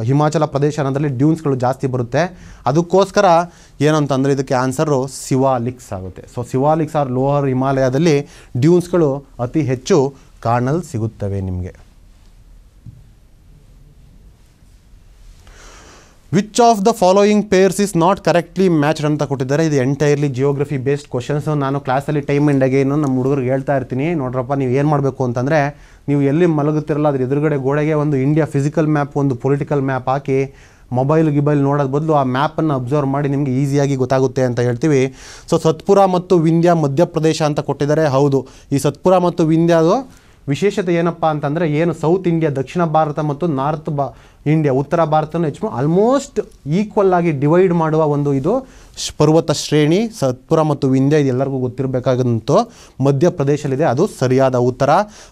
ಹಿಮಾಚಲ ಪ್ರದೇಶ ಅನ್ನೋದ್ರಲ್ಲಿ ಡ್ಯೂನ್ಸ್ಗಳು ಜಾಸ್ತಿ ಬರುತ್ತೆ ಅದಕ್ಕೋಸ್ಕರ ಏನಂತಂದರೆ ಇದಕ್ಕೆ ಆನ್ಸರು ಸಿವಾಲಿಕ್ಸ್ ಆಗುತ್ತೆ ಸೊ ಸಿವಾಲಿಕ್ಸ್ ಆರ್ ಲೋವರ್ ಹಿಮಾಲಯದಲ್ಲಿ ಡ್ಯೂನ್ಸ್ಗಳು ಅತಿ ಹೆಚ್ಚು ಕಾಣಲು ಸಿಗುತ್ತವೆ ನಿಮಗೆ which of the following pairs is not correctly matched ಅಂತ ಕೊಟ್ಟಿದ್ದಾರೆ ಇದು ಎಂಟೈರ್ಲಿ ಜಿಯೋಗ್ರಫಿ ಬೇಸ್ಡ್ ಕ್ವಶನ್ಸ್ ನಾನು ಕ್ಲಾಸಲ್ಲಿ ಟೈಮ್ ಎಂಡ್ ಅಗೇನು ನಮ್ಮ ಹುಡುಗರಿಗೆ ಹೇಳ್ತಾ ಇರ್ತೀನಿ ನೋಡ್ರಪ್ಪ ನೀವು ಏನು ಮಾಡಬೇಕು ಅಂತಂದರೆ ನೀವು ಎಲ್ಲಿ ಮಲಗುತ್ತಿರಲ್ಲ ಅದ್ರ ಎದುರುಗಡೆ ಗೋಡೆಗೆ ಒಂದು ಇಂಡಿಯಾ ಫಿಸಿಕಲ್ ಮ್ಯಾಪ್ ಒಂದು ಪೊಲಿಟಿಕಲ್ ಮ್ಯಾಪ್ ಹಾಕಿ ಮೊಬೈಲ್ ಗಿಬೈಲ್ ನೋಡೋದು ಬದಲು ಆ ಮ್ಯಾಪನ್ನು ಅಬ್ಸರ್ವ್ ಮಾಡಿ ನಿಮಗೆ ಈಸಿಯಾಗಿ ಗೊತ್ತಾಗುತ್ತೆ ಅಂತ ಹೇಳ್ತೀವಿ ಸೊ ಸತ್ಪುರ ಮತ್ತು ವಿಂಧ್ಯ ಮಧ್ಯಪ್ರದೇಶ ಅಂತ ಕೊಟ್ಟಿದ್ದಾರೆ ಹೌದು ಈ ಸತ್ಪುರ ಮತ್ತು ವಿಂಧ್ಯಾದು ವಿಶೇಷತೆ ಏನಪ್ಪ ಅಂತಂದರೆ ಏನು ಸೌತ್ ಇಂಡಿಯಾ ದಕ್ಷಿಣ ಭಾರತ ಮತ್ತು ನಾರ್ತ್ ಬಾ ಇಂಡಿಯಾ ಉತ್ತರ ಭಾರತನೂ ಹೆಚ್ಚು ಆಲ್ಮೋಸ್ಟ್ ಈಕ್ವಲ್ ಆಗಿ ಡಿವೈಡ್ ಮಾಡುವ ಒಂದು ಇದು ಪರ್ವತ ಶ್ರೇಣಿ ಸತ್ಪುರ ಮತ್ತು ವಿಂಧ್ಯ ಇದೆಲ್ಲರಿಗೂ ಎಲ್ಲರಿಗೂ ಮಧ್ಯಪ್ರದೇಶಲ್ಲಿದೆ ಅದು ಸರಿಯಾದ ಉತ್ತರ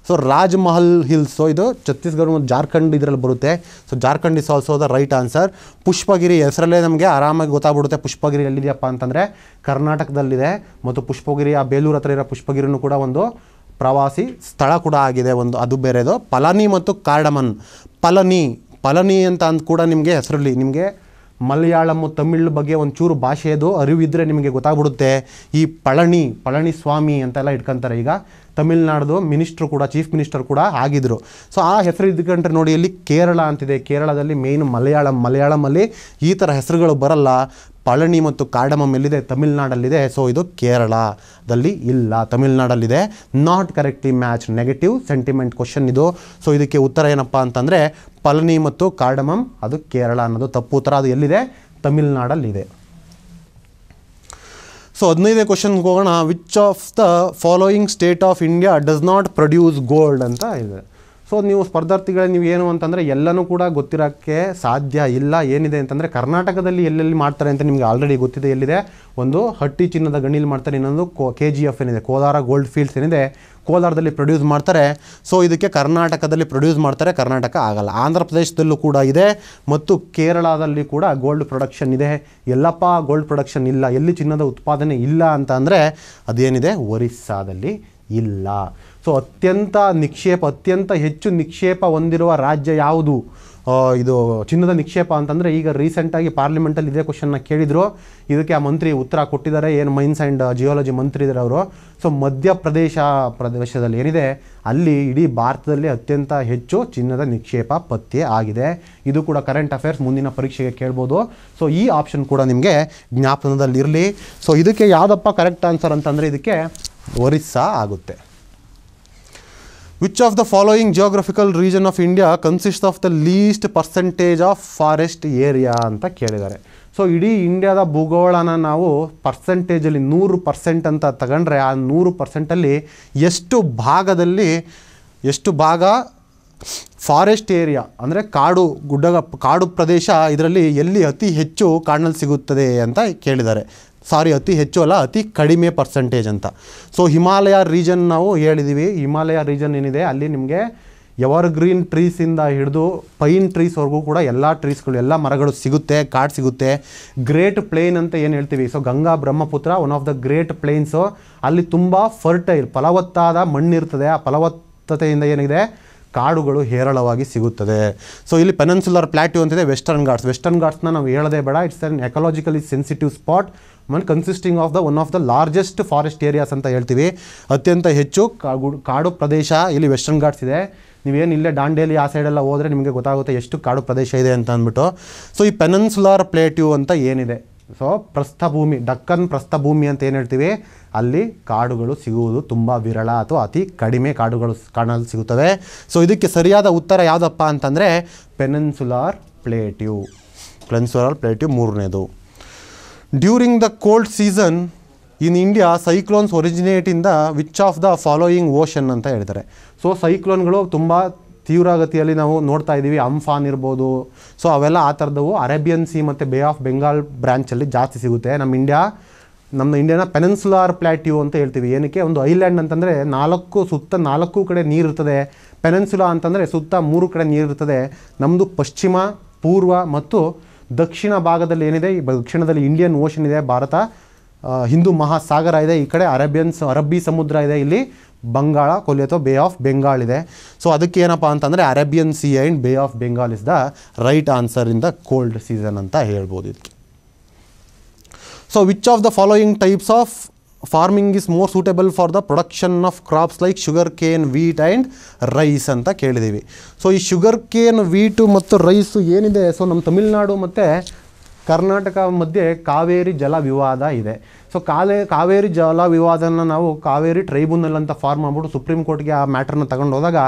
ಸೊ ರಾಜ್ಮಹಲ್ ಹಿಲ್ಸು ಇದು ಛತ್ತೀಸ್ಗಢ ಮತ್ತು ಜಾರ್ಖಂಡ್ ಇದರಲ್ಲಿ ಬರುತ್ತೆ so Jharkhand is also the right answer Pushpagiri ಹೆಸರಲ್ಲೇ ನಮಗೆ ಆರಾಮಾಗಿ ಗೊತ್ತಾಗ್ಬಿಡುತ್ತೆ ಪುಷ್ಪಗಿರಿ ಎಲ್ಲಿದೆಯಪ್ಪ ಅಂತಂದರೆ ಕರ್ನಾಟಕದಲ್ಲಿದೆ ಮತ್ತು ಪುಷ್ಪಗಿರಿ ಆ ಬೇಲೂರು ಹತ್ರ ಇರೋ ಪುಷ್ಪಗಿರಿನೂ ಕೂಡ ಒಂದು ಪ್ರವಾಸಿ ಸ್ಥಳ ಕೂಡ ಆಗಿದೆ ಒಂದು ಅದು ಬೇರೆದು ಪಲನಿ ಮತ್ತು ಕಾರ್ಡಮನ್ ಪಲನಿ ಪಲನಿ ಅಂತ ಅಂದು ಕೂಡ ನಿಮಗೆ ಹೆಸರಲ್ಲಿ ನಿಮಗೆ ಮಲಯಾಳಂ ತಮಿಳ್ ಬಗ್ಗೆ ಒಂಚೂರು ಭಾಷೆಯದು ಅರಿವಿದ್ರೆ ನಿಮಗೆ ಗೊತ್ತಾಗ್ಬಿಡುತ್ತೆ ಈ ಪಳನಿ ಪಳನಿ ಸ್ವಾಮಿ ಅಂತೆಲ್ಲ ಇಟ್ಕೊಂತಾರೆ ಈಗ ತಮಿಳ್ನಾಡ್ದು ಮಿನಿಸ್ಟ್ರು ಕೂಡ ಚೀಫ್ ಮಿನಿಸ್ಟರ್ ಕೂಡ ಆಗಿದ್ದರು ಸೊ ಆ ಹೆಸರು ಇದ್ಕೊಂಡ್ರೆ ನೋಡಿ ಇಲ್ಲಿ ಕೇರಳ ಅಂತಿದೆ ಕೇರಳದಲ್ಲಿ ಮೇನ್ ಮಲಯಾಳಂ ಮಲಯಾಳಮಲ್ಲಿ ಈ ಥರ ಹೆಸರುಗಳು ಬರಲ್ಲ ಪಳನಿ ಮತ್ತು ಕಾರ್ಡಮಮ್ ಎಲ್ಲಿದೆ ತಮಿಳ್ನಾಡಲ್ಲಿದೆ ಸೊ ಇದು ಕೇರಳದಲ್ಲಿ ಇಲ್ಲ ತಮಿಳ್ನಾಡಲ್ಲಿದೆ not correctly match negative sentiment question ಇದು ಸೊ ಇದಕ್ಕೆ ಉತ್ತರ ಏನಪ್ಪ ಅಂತಂದರೆ ಪಲನಿ ಮತ್ತು ಕಾರ್ಡಮಮ್ ಅದು ಕೇರಳ ಅನ್ನೋದು ತಪ್ಪು ಉತ್ತರ ಅದು ಎಲ್ಲಿದೆ ತಮಿಳ್ನಾಡಲ್ಲಿದೆ ಸೊ ಹದಿನೈದೇ ಕ್ವಶನ್ಗೆ ಹೋಗೋಣ which of the following state of India does not produce gold ಅಂತ ಇದೆ ಸೊ ನೀವು ಸ್ಪರ್ಧಾರ್ಥಿಗಳೇ ನೀವು ಏನು ಅಂತಂದರೆ ಎಲ್ಲನೂ ಕೂಡ ಗೊತ್ತಿರೋಕ್ಕೆ ಸಾಧ್ಯ ಇಲ್ಲ ಏನಿದೆ ಅಂತಂದರೆ ಕರ್ನಾಟಕದಲ್ಲಿ ಎಲ್ಲೆಲ್ಲಿ ಮಾಡ್ತಾರೆ ಅಂತ ನಿಮಗೆ ಆಲ್ರೆಡಿ ಗೊತ್ತಿದೆ ಎಲ್ಲಿದೆ ಒಂದು ಹಟ್ಟಿ ಚಿನ್ನದ ಗಣಿಲಿ ಮಾಡ್ತಾರೆ ಇನ್ನೊಂದು ಕೋ ಕೆ ಜಿ ಎಫ್ ಏನಿದೆ ಕೋಲಾರ ಗೋಲ್ಡ್ ಫೀಲ್ಡ್ಸ್ ಏನಿದೆ ಕೋಲಾರದಲ್ಲಿ ಪ್ರೊಡ್ಯೂಸ್ ಮಾಡ್ತಾರೆ ಸೊ ಇದಕ್ಕೆ ಕರ್ನಾಟಕದಲ್ಲಿ ಪ್ರೊಡ್ಯೂಸ್ ಮಾಡ್ತಾರೆ ಕರ್ನಾಟಕ ಆಗಲ್ಲ ಆಂಧ್ರ ಪ್ರದೇಶದಲ್ಲೂ ಕೂಡ ಇದೆ ಮತ್ತು ಕೇರಳದಲ್ಲಿ ಕೂಡ ಗೋಲ್ಡ್ ಪ್ರೊಡಕ್ಷನ್ ಇದೆ ಎಲ್ಲಪ್ಪ ಗೋಲ್ಡ್ ಪ್ರೊಡಕ್ಷನ್ ಇಲ್ಲ ಎಲ್ಲಿ ಚಿನ್ನದ ಉತ್ಪಾದನೆ ಇಲ್ಲ ಅಂತ ಅಂದರೆ ಅದೇನಿದೆ ಒರಿಸ್ಸಾದಲ್ಲಿ ಇಲ್ಲ ಸೊ ಅತ್ಯಂತ ನಿಕ್ಷೇಪ ಅತ್ಯಂತ ಹೆಚ್ಚು ನಿಕ್ಷೇಪ ಹೊಂದಿರುವ ರಾಜ್ಯ ಯಾವುದು ಇದು ಚಿನ್ನದ ನಿಕ್ಷೇಪ ಅಂತಂದರೆ ಈಗ ರೀಸೆಂಟಾಗಿ ಪಾರ್ಲಿಮೆಂಟಲ್ಲಿ ಇದೇ ಕ್ವಶನ್ನ ಕೇಳಿದರು ಇದಕ್ಕೆ ಆ ಮಂತ್ರಿ ಉತ್ತರ ಕೊಟ್ಟಿದ್ದಾರೆ ಏನು ಮೈನ್ಸ್ ಆ್ಯಂಡ್ ಜಿಯಾಲಜಿ ಮಂತ್ರಿ ಇದ್ದಾರೆ ಅವರು ಸೊ ಮಧ್ಯಪ್ರದೇಶ ಪ್ರದೇಶದಲ್ಲಿ ಏನಿದೆ ಅಲ್ಲಿ ಇಡೀ ಭಾರತದಲ್ಲಿ ಅತ್ಯಂತ ಹೆಚ್ಚು ಚಿನ್ನದ ನಿಕ್ಷೇಪ ಪತ್ತೆ ಆಗಿದೆ ಇದು ಕೂಡ ಕರೆಂಟ್ ಅಫೇರ್ಸ್ ಮುಂದಿನ ಪರೀಕ್ಷೆಗೆ ಕೇಳ್ಬೋದು ಸೊ ಈ ಆಪ್ಷನ್ ಕೂಡ ನಿಮಗೆ ಜ್ಞಾಪನದಲ್ಲಿರಲಿ ಸೊ ಇದಕ್ಕೆ ಯಾವುದಪ್ಪ ಕರೆಕ್ಟ್ ಆನ್ಸರ್ ಅಂತಂದರೆ ಇದಕ್ಕೆ ಒರಿಸ್ಸಾ ಆಗುತ್ತೆ which of the following geographical region of India consist of the least percentage of forest area ಅಂತ ಕೇಳಿದ್ದಾರೆ ಸೊ ಇಡೀ ಇಂಡಿಯಾದ ಭೂಗೋಳನ ನಾವು ಪರ್ಸೆಂಟೇಜಲ್ಲಿ ನೂರು ಪರ್ಸೆಂಟ್ ಅಂತ ತಗೊಂಡ್ರೆ ಆ ನೂರು ಪರ್ಸೆಂಟಲ್ಲಿ ಎಷ್ಟು ಭಾಗದಲ್ಲಿ ಎಷ್ಟು ಭಾಗ ಫಾರೆಸ್ಟ್ ಏರಿಯಾ ಅಂದರೆ ಕಾಡು ಗುಡ್ಡ ಕಾಡು ಪ್ರದೇಶ ಇದರಲ್ಲಿ ಎಲ್ಲಿ ಅತಿ ಹೆಚ್ಚು ಕಾಡಿನಲ್ಲಿ ಸಿಗುತ್ತದೆ ಅಂತ ಕೇಳಿದ್ದಾರೆ ಸಾರಿ ಅತಿ ಹೆಚ್ಚು ಅಲ್ಲ ಅತಿ ಕಡಿಮೆ ಪರ್ಸೆಂಟೇಜ್ ಅಂತ ಸೊ ಹಿಮಾಲಯ ರೀಜನ್ ನಾವು ಹೇಳಿದ್ದೀವಿ ಹಿಮಾಲಯ ರೀಜನ್ ಏನಿದೆ ಅಲ್ಲಿ ನಿಮಗೆ ಗ್ರೀನ್ ಟ್ರೀಸಿಂದ ಹಿಡಿದು ಪೈನ್ ಟ್ರೀಸ್ವರೆಗೂ ಕೂಡ ಎಲ್ಲ ಟ್ರೀಸ್ಗಳು ಎಲ್ಲ ಮರಗಳು ಸಿಗುತ್ತೆ ಕಾಡು ಸಿಗುತ್ತೆ ಗ್ರೇಟ್ ಪ್ಲೇನ್ ಅಂತ ಏನು ಹೇಳ್ತೀವಿ so Ganga Brahmaputra one of the great plains ಅಲ್ಲಿ ತುಂಬ ಫರ್ಟೈಲ್ ಫಲವತ್ತಾದ ಮಣ್ಣಿರ್ತದೆ ಆ ಫಲವತ್ತತೆಯಿಂದ ಏನಿದೆ ಕಾಡುಗಳು ಹೇರಳವಾಗಿ ಸಿಗುತ್ತದೆ ಸೊ ಇಲ್ಲಿ ಪೆನನ್ಸುಲರ್ ಪ್ಲಾಟ್ಯೂ ಅಂತಿದೆ ವೆಸ್ಟರ್ನ್ ಗಾರ್ಡ್ಸ್ ವೆಸ್ಟರ್ನ್ ಘಾಟ್ಸ್ನ ನಾವು ಹೇಳೋದೇ ಬೇಡ it's an ecologically sensitive spot ಮನ್ consisting of the one of the largest forest areas ಅಂತ ಹೇಳ್ತೀವಿ ಅತ್ಯಂತ ಹೆಚ್ಚು ಕಾಡು ಪ್ರದೇಶ ಇಲ್ಲಿ ವೆಸ್ಟರ್ನ್ ಘಾಟ್ಸ್ ಇದೆ ನೀವೇನು ಇಲ್ಲೇ ದಾಂಡೇಲಿ ಆ ಸೈಡೆಲ್ಲ ಹೋದರೆ ನಿಮಗೆ ಗೊತ್ತಾಗುತ್ತೆ ಎಷ್ಟು ಕಾಡು ಪ್ರದೇಶ ಇದೆ ಅಂತ ಅಂದ್ಬಿಟ್ಟು ಸೊ ಈ ಪೆನನ್ಸುಲಾರ್ ಪ್ಲೇಟ್ಯೂ ಅಂತ ಏನಿದೆ ಸೊ ಪ್ರಸ್ಥಭೂಮಿ ಡಕ್ಕನ್ ಪ್ರಸ್ಥಭೂಮಿ ಅಂತ ಏನು ಹೇಳ್ತೀವಿ ಅಲ್ಲಿ ಕಾಡುಗಳು ಸಿಗುವುದು ತುಂಬ ವಿರಳ ಅಥವಾ ಅತಿ ಕಡಿಮೆ ಕಾಡುಗಳು ಕಾಣಲು ಸಿಗುತ್ತವೆ ಸೊ ಇದಕ್ಕೆ ಸರಿಯಾದ ಉತ್ತರ ಯಾವುದಪ್ಪ ಅಂತಂದರೆ ಪೆನೆನ್ಸುಲಾರ್ ಪ್ಲೇಟಿವ್ ಪೆನ್ಸುಲಾರ್ ಪ್ಲೇಟ್ಯೂ ಮೂರನೇದು during the cold season in India cyclones originate ಇಂದ which of the following ocean ಅಂತ ಹೇಳ್ತಾರೆ ಸೊ ಸೈಕ್ಲೋನ್ಗಳು ತುಂಬ ತೀವ್ರಗತಿಯಲ್ಲಿ ನಾವು ನೋಡ್ತಾ ಇದ್ದೀವಿ ಅಂಫಾನ್ ಇರ್ಬೋದು ಸೊ ಅವೆಲ್ಲ ಆ ಥರದವು ಅರೇಬಿಯನ್ ಸಿ ಮತ್ತು ಬೇ ಆಫ್ ಬೆಂಗಾಲ್ ಬ್ರ್ಯಾಂಚಲ್ಲಿ ಜಾಸ್ತಿ ಸಿಗುತ್ತೆ ನಮ್ಮ ಇಂಡಿಯಾ ನಮ್ಮ ಇಂಡಿಯಾನ ಪೆನನ್ಸುಲಾರ್ ಪ್ಲ್ಯಾಟ್ಯೂ ಅಂತ ಹೇಳ್ತೀವಿ ಏನಕ್ಕೆ ಒಂದು ಐಲ್ಯಾಂಡ್ ಅಂತಂದರೆ ನಾಲ್ಕು ಸುತ್ತ ನಾಲ್ಕು ಕಡೆ ನೀರಿರ್ತದೆ ಪೆನನ್ಸುಲಾ ಅಂತಂದರೆ ಸುತ್ತ ಮೂರು ಕಡೆ ನೀರಿರ್ತದೆ ನಮ್ಮದು ಪಶ್ಚಿಮ ಪೂರ್ವ ಮತ್ತು ದಕ್ಷಿಣ ಭಾಗದಲ್ಲಿ ಏನಿದೆ ಈ ದಕ್ಷಿಣದಲ್ಲಿ ಇಂಡಿಯನ್ ಓಷನ್ ಇದೆ ಭಾರತ ಹಿಂದೂ ಮಹಾಸಾಗರ ಇದೆ ಈ ಕಡೆ ಅರೇಬಿಯನ್ ಅರಬ್ಬಿ ಸಮುದ್ರ ಇದೆ ಇಲ್ಲಿ ಬಂಗಾಳ ಕೊಲ್ಲಿ ಅಥವಾ ಬೇ ಆಫ್ ಬೆಂಗಾಲ್ ಇದೆ ಸೊ ಅದಕ್ಕೆ ಏನಪ್ಪ ಅಂತಂದರೆ Arabian sea and bay of Bengal is the right answer in the cold season ಅಂತ ಹೇಳ್ಬೋದು ಇದಕ್ಕೆ so which of the following types of farming is more suitable for the production of crops like sugar cane wheat and rice ಅಂತ ಕೇಳಿದ್ದೀವಿ ಸೊ ಈ ಶುಗರ್ ಕೇನ್ ವೀಟು ಮತ್ತು ರೈಸು ಏನಿದೆ ಸೊ ನಮ್ಮ ತಮಿಳುನಾಡು ಮತ್ತು ಕರ್ನಾಟಕ ಮಧ್ಯೆ ಕಾವೇರಿ ಜಲ ವಿವಾದ ಇದೆ ಸೊ ಕಾಲೇ ಕಾವೇರಿ ಜಲ ವಿವಾದನ ನಾವು ಕಾವೇರಿ ಟ್ರೈಬ್ಯುನಲ್ ಅಂತ ಫಾರ್ಮ್ ಮಾಡಿಬಿಟ್ಟು ಸುಪ್ರೀಂ ಕೋರ್ಟ್ಗೆ ಆ ಮ್ಯಾಟ್ರನ್ನ ತಗೊಂಡು ಹೋದಾಗ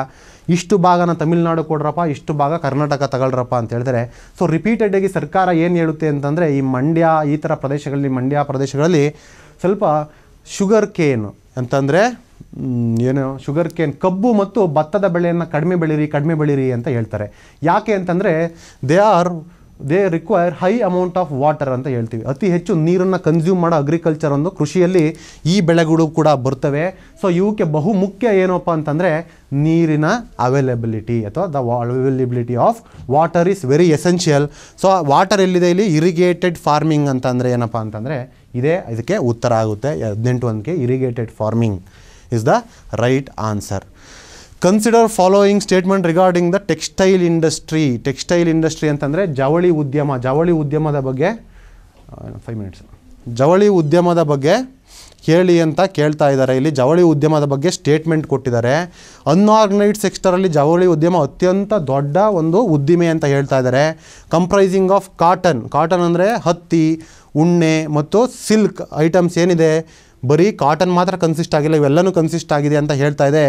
ಇಷ್ಟು ಭಾಗನ ತಮಿಳ್ನಾಡು ಕೊಡ್ರಪ್ಪ ಇಷ್ಟು ಭಾಗ ಕರ್ನಾಟಕ ತಗೊಳ್ರಪ್ಪ ಅಂತ ಹೇಳಿದ್ರೆ ಸೊ ರಿಪೀಟೆಡಾಗಿ ಸರ್ಕಾರ ಏನು ಹೇಳುತ್ತೆ ಅಂತಂದರೆ ಈ ಮಂಡ್ಯ ಈ ಥರ ಪ್ರದೇಶಗಳಲ್ಲಿ ಮಂಡ್ಯ ಪ್ರದೇಶಗಳಲ್ಲಿ ಸ್ವಲ್ಪ ಶುಗರ್ ಕೇನ್ ಅಂತಂದರೆ ಏನು ಶುಗರ್ ಕೇನ್ ಕಬ್ಬು ಮತ್ತು ಭತ್ತದ ಬೆಳೆಯನ್ನು ಕಡಿಮೆ ಬೆಳೀರಿ ಕಡಿಮೆ ಬೆಳೀರಿ ಅಂತ ಹೇಳ್ತಾರೆ ಯಾಕೆ ಅಂತಂದರೆ they are they require high amount of water ಅಂತ ಹೇಳ್ತೀವಿ ಅತಿ ಹೆಚ್ಚು ನೀರನ್ನು ಕನ್ಸ್ಯೂಮ್ ಮಾಡೋ ಅಗ್ರಿಕಲ್ಚರ್ ಒಂದು ಕೃಷಿಯಲ್ಲಿ ಈ ಬೆಳೆಗಳು ಕೂಡ ಬರ್ತವೆ ಸೊ ಇವಕ್ಕೆ ಬಹು ಮುಖ್ಯ ಏನಪ್ಪ ಅಂತಂದರೆ ನೀರಿನ ಅವೈಲಬಿಲಿಟಿ ಅಥವಾ the availability of water is very essential so water ಎಲ್ಲಿದೆ ಇಲ್ಲಿ ಇರಿಗೇಟೆಡ್ ಫಾರ್ಮಿಂಗ್ ಅಂತಂದರೆ ಏನಪ್ಪ ಅಂತಂದರೆ ಇದೇ ಇದಕ್ಕೆ ಉತ್ತರ ಆಗುತ್ತೆ ಹದಿನೆಂಟು ಒಂದಕ್ಕೆ irrigated farming is the right answer consider following statement regarding the textile industry textile industry ಅಂತಂದರೆ ಜವಳಿ ಉದ್ಯಮ ಜವಳಿ ಉದ್ಯಮದ ಬಗ್ಗೆ ಫೈವ್ ಮಿನಿಟ್ಸ್ ಜವಳಿ ಉದ್ಯಮದ ಬಗ್ಗೆ ಕೇಳಿ ಅಂತ ಕೇಳ್ತಾ ಇದ್ದಾರೆ ಇಲ್ಲಿ ಜವಳಿ ಉದ್ಯಮದ ಬಗ್ಗೆ ಸ್ಟೇಟ್ಮೆಂಟ್ ಕೊಟ್ಟಿದ್ದಾರೆ ಅನ್ಆರ್ಗನೈಸ್ಡ್ ಸೆಕ್ಟರಲ್ಲಿ ಜವಳಿ ಉದ್ಯಮ ಅತ್ಯಂತ ದೊಡ್ಡ ಒಂದು ಉದ್ದಿಮೆ ಅಂತ ಹೇಳ್ತಾ ಇದ್ದಾರೆ ಕಂಪ್ರೈಸಿಂಗ್ ಆಫ್ ಕಾಟನ್ ಕಾಟನ್ ಅಂದರೆ ಹತ್ತಿ ಉಣ್ಣೆ ಮತ್ತು ಸಿಲ್ಕ್ ಐಟಮ್ಸ್ ಏನಿದೆ ಬರೀ ಕಾಟನ್ ಮಾತ್ರ ಕನ್ಸಿಸ್ಟ್ ಆಗಿಲ್ಲ ಇವೆಲ್ಲನೂ ಕನ್ಸಿಸ್ಟ್ ಆಗಿದೆ ಅಂತ ಹೇಳ್ತಾ ಇದೆ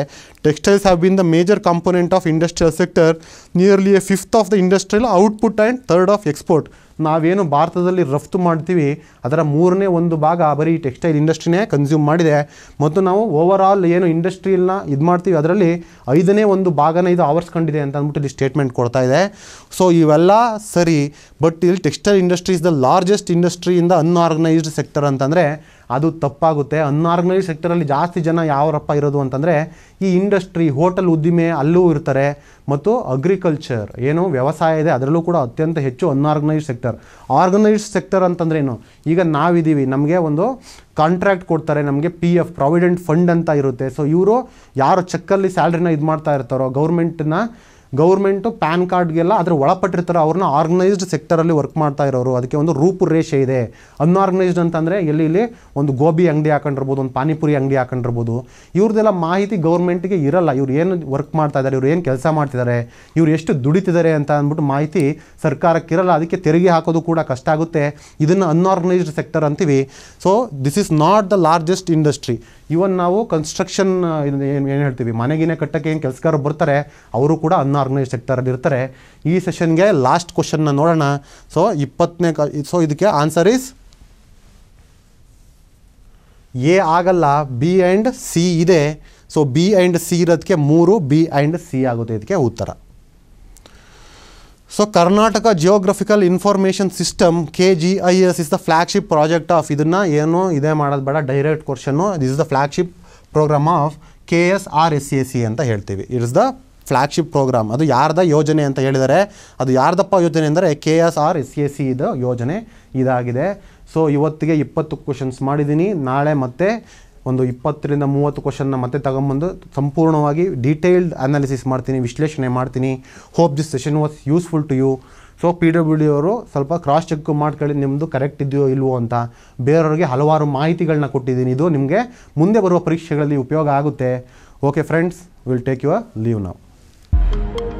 textiles have been the major component of industrial sector nearly a fifth of the industrial output and third of export ನಾವೇನು ಭಾರತದಲ್ಲಿ ರಫ್ತು ಮಾಡ್ತೀವಿ ಅದರ ಮೂರನೇ ಒಂದು ಭಾಗ ಬರೀ ಟೆಕ್ಸ್ಟೈಲ್ ಇಂಡಸ್ಟ್ರಿನೇ ಕನ್ಸ್ಯೂಮ್ ಮಾಡಿದೆ ಮತ್ತು ನಾವು ಓವರ್ ಆಲ್ ಏನು ಇಂಡಸ್ಟ್ರಿಯಲ್ನ ಇದು ಮಾಡ್ತೀವಿ ಅದರಲ್ಲಿ ಐದನೇ ಒಂದು ಭಾಗನ ಇದು ಆವರಿಸ್ಕೊಂಡಿದೆ ಅಂತ ಅಂದ್ಬಿಟ್ಟು ಇಲ್ಲಿ ಸ್ಟೇಟ್ಮೆಂಟ್ ಕೊಡ್ತಾ ಇದೆ ಸೊ ಇವೆಲ್ಲ ಸರಿ ಬಟ್ ಇಲ್ಲಿ textile industry is the largest industry in the unorganised sector ಅಂತಂದರೆ ಅದು ತಪ್ಪಾಗುತ್ತೆ ಅನ್ಆರ್ಗನೈಸ್ ಸೆಕ್ಟರಲ್ಲಿ ಜಾಸ್ತಿ ಜನ ಯಾವರಪ್ಪ ಇರೋದು ಅಂತಂದರೆ ಈ ಇಂಡಸ್ಟ್ರಿ ಹೋಟೆಲ್ ಉದ್ದಿಮೆ ಅಲ್ಲೂ ಇರ್ತಾರೆ ಮತ್ತು ಅಗ್ರಿಕಲ್ಚರ್ ಏನು ವ್ಯವಸಾಯ ಇದೆ ಅದರಲ್ಲೂ ಕೂಡ ಅತ್ಯಂತ ಹೆಚ್ಚು ಅನ್ಆರ್ಗನೈಸ್ ಸೆಕ್ಟರ್ ಆರ್ಗನೈಸ್ಡ್ ಸೆಕ್ಟರ್ ಅಂತಂದ್ರೆ ಏನು ಈಗ ನಾವಿದ್ದೀವಿ ನಮಗೆ ಒಂದು ಕಾಂಟ್ರಾಕ್ಟ್ ಕೊಡ್ತಾರೆ ನಮಗೆ ಪಿ ಎಫ್ ಪ್ರಾವಿಡೆಂಟ್ ಫಂಡ್ ಅಂತ ಇರುತ್ತೆ ಸೊ ಇವರು ಯಾರು ಚೆಕ್ಕಲ್ಲಿ ಸ್ಯಾಲ್ರಿನ ಇದು ಮಾಡ್ತಾ ಇರ್ತಾರೋ ಗೌರ್ಮೆಂಟ್ನ ಗೌರ್ಮೆಂಟು ಪ್ಯಾನ್ ಕಾರ್ಡ್ಗೆಲ್ಲ ಅದರ ಒಳಪಟ್ಟಿರ್ತಾರೆ ಅವ್ರನ್ನ ಆರ್ಗನೈಸ್ಡ್ ಸೆಕ್ಟರಲ್ಲಿ ವರ್ಕ್ ಮಾಡ್ತಾ ಇರೋರು ಅದಕ್ಕೆ ಒಂದು ರೂಪುರೇಷೆ ಇದೆ ಅನ್ಆರ್ಗನೈಸ್ಡ್ ಅಂತಂದರೆ ಎಲ್ಲಿ ಇಲ್ಲಿ ಒಂದು ಗೋಬಿ ಅಂಗಡಿ ಹಾಕೊಂಡಿರ್ಬೋದು ಒಂದು ಪಾನಿಪುರಿ ಅಂಗಡಿ ಹಾಕೊಂಡಿರ್ಬೋದು ಇವ್ರದ್ದೆಲ್ಲ ಮಾಹಿತಿ ಗೌರ್ಮೆಂಟ್ಗೆ ಇರಲ್ಲ ಇವ್ರು ಏನು ವರ್ಕ್ ಮಾಡ್ತಾ ಇದ್ದಾರೆ ಇವ್ರು ಏನು ಕೆಲಸ ಮಾಡ್ತಿದ್ದಾರೆ ಇವ್ರು ಎಷ್ಟು ದುಡಿತಿದ್ದಾರೆ ಅಂತ ಅಂದ್ಬಿಟ್ಟು ಮಾಹಿತಿ ಸರ್ಕಾರಕ್ಕಿರಲ್ಲ ಅದಕ್ಕೆ ತೆರಿಗೆ ಹಾಕೋದು ಕೂಡ ಕಷ್ಟ ಆಗುತ್ತೆ ಇದನ್ನು ಅನ್ಆರ್ಗನೈಸ್ಡ್ ಸೆಕ್ಟರ್ ಅಂತೀವಿ so this is not the largest industry even ನಾವು ಕನ್ಸ್ಟ್ರಕ್ಷನ್ ಏನು ಏನು ಹೇಳ್ತೀವಿ ಮನೆಗಿನೇ ಕಟ್ಟಕ್ಕೆ ಏನು ಕೆಲಸಗಾರರು ಬರ್ತಾರೆ ಅವರು ಕೂಡ ಅನ್ಆರ್ಗನೈಸ್ ಅಲ್ಲಿ ಇರ್ತಾರೆ ಈ ಸೆಷನ್ಗೆ ಲಾಸ್ಟ್ ಕ್ವಶನ್ನ ನೋಡೋಣ ಸೊ ಇಪ್ಪತ್ತನೇ ಸೊ ಇದಕ್ಕೆ ಆನ್ಸರ್ ಈಸ್ ಎ ಆಗಲ್ಲ ಬಿ ಆ್ಯಂಡ್ ಸಿ ಇದೆ ಸೊ ಬಿ ಆ್ಯಂಡ್ ಸಿ ಇರೋದಕ್ಕೆ ಮೂರು ಬಿ ಆ್ಯಂಡ್ ಸಿ ಆಗುತ್ತೆ ಇದಕ್ಕೆ ಉತ್ತರ so Karnataka geographical information system K G I S is the flagship project of ಇದನ್ನು ಏನು ಇದೇ ಮಾಡೋದು ಬೇಡ ಡೈರೆಕ್ಟ್ ಕ್ವಶನ್ನು this is the flagship program of K S R S A C ಅಂತ ಹೇಳ್ತೀವಿ it is the flagship program ಅದು ಯಾರ್ದ ಯೋಜನೆ ಅಂತ ಹೇಳಿದರೆ ಅದು ಯಾರ್ದಪ್ಪ ಯೋಜನೆ ಅಂದರೆ K S R S A C ಇದು ಯೋಜನೆ ಇದಾಗಿದೆ ಸೊ ಇವತ್ತಿಗೆ ಇಪ್ಪತ್ತು ಕ್ವಶನ್ಸ್ ಮಾಡಿದ್ದೀನಿ ನಾಳೆ ಮತ್ತೆ ಒಂದು ಇಪ್ಪತ್ತರಿಂದ ಮೂವತ್ತು ಕ್ವಶನ್ನ ಮತ್ತೆ ತಗೊಂಬಂದು ಸಂಪೂರ್ಣವಾಗಿ ಡೀಟೇಲ್ಡ್ ಅನಾಲಿಸಿಸ್ ಮಾಡ್ತೀನಿ ವಿಶ್ಲೇಷಣೆ ಮಾಡ್ತೀನಿ hope this session was useful to you so P W D ಅವರು ಸ್ವಲ್ಪ ಕ್ರಾಸ್ ಚೆಕ್ ಮಾಡ್ಕೊಳ್ಳಿ ನಿಮ್ಮದು ಕರೆಕ್ಟ್ ಇದೆಯೋ ಇಲ್ವೋ ಅಂತ ಬೇರೆಯವ್ರಿಗೆ ಹಲವಾರು ಮಾಹಿತಿಗಳನ್ನ ಕೊಟ್ಟಿದ್ದೀನಿ ಇದು ನಿಮಗೆ ಮುಂದೆ ಬರುವ ಪರೀಕ್ಷೆಗಳಲ್ಲಿ ಉಪಯೋಗ ಆಗುತ್ತೆ okay friends will take your leave ನಾವು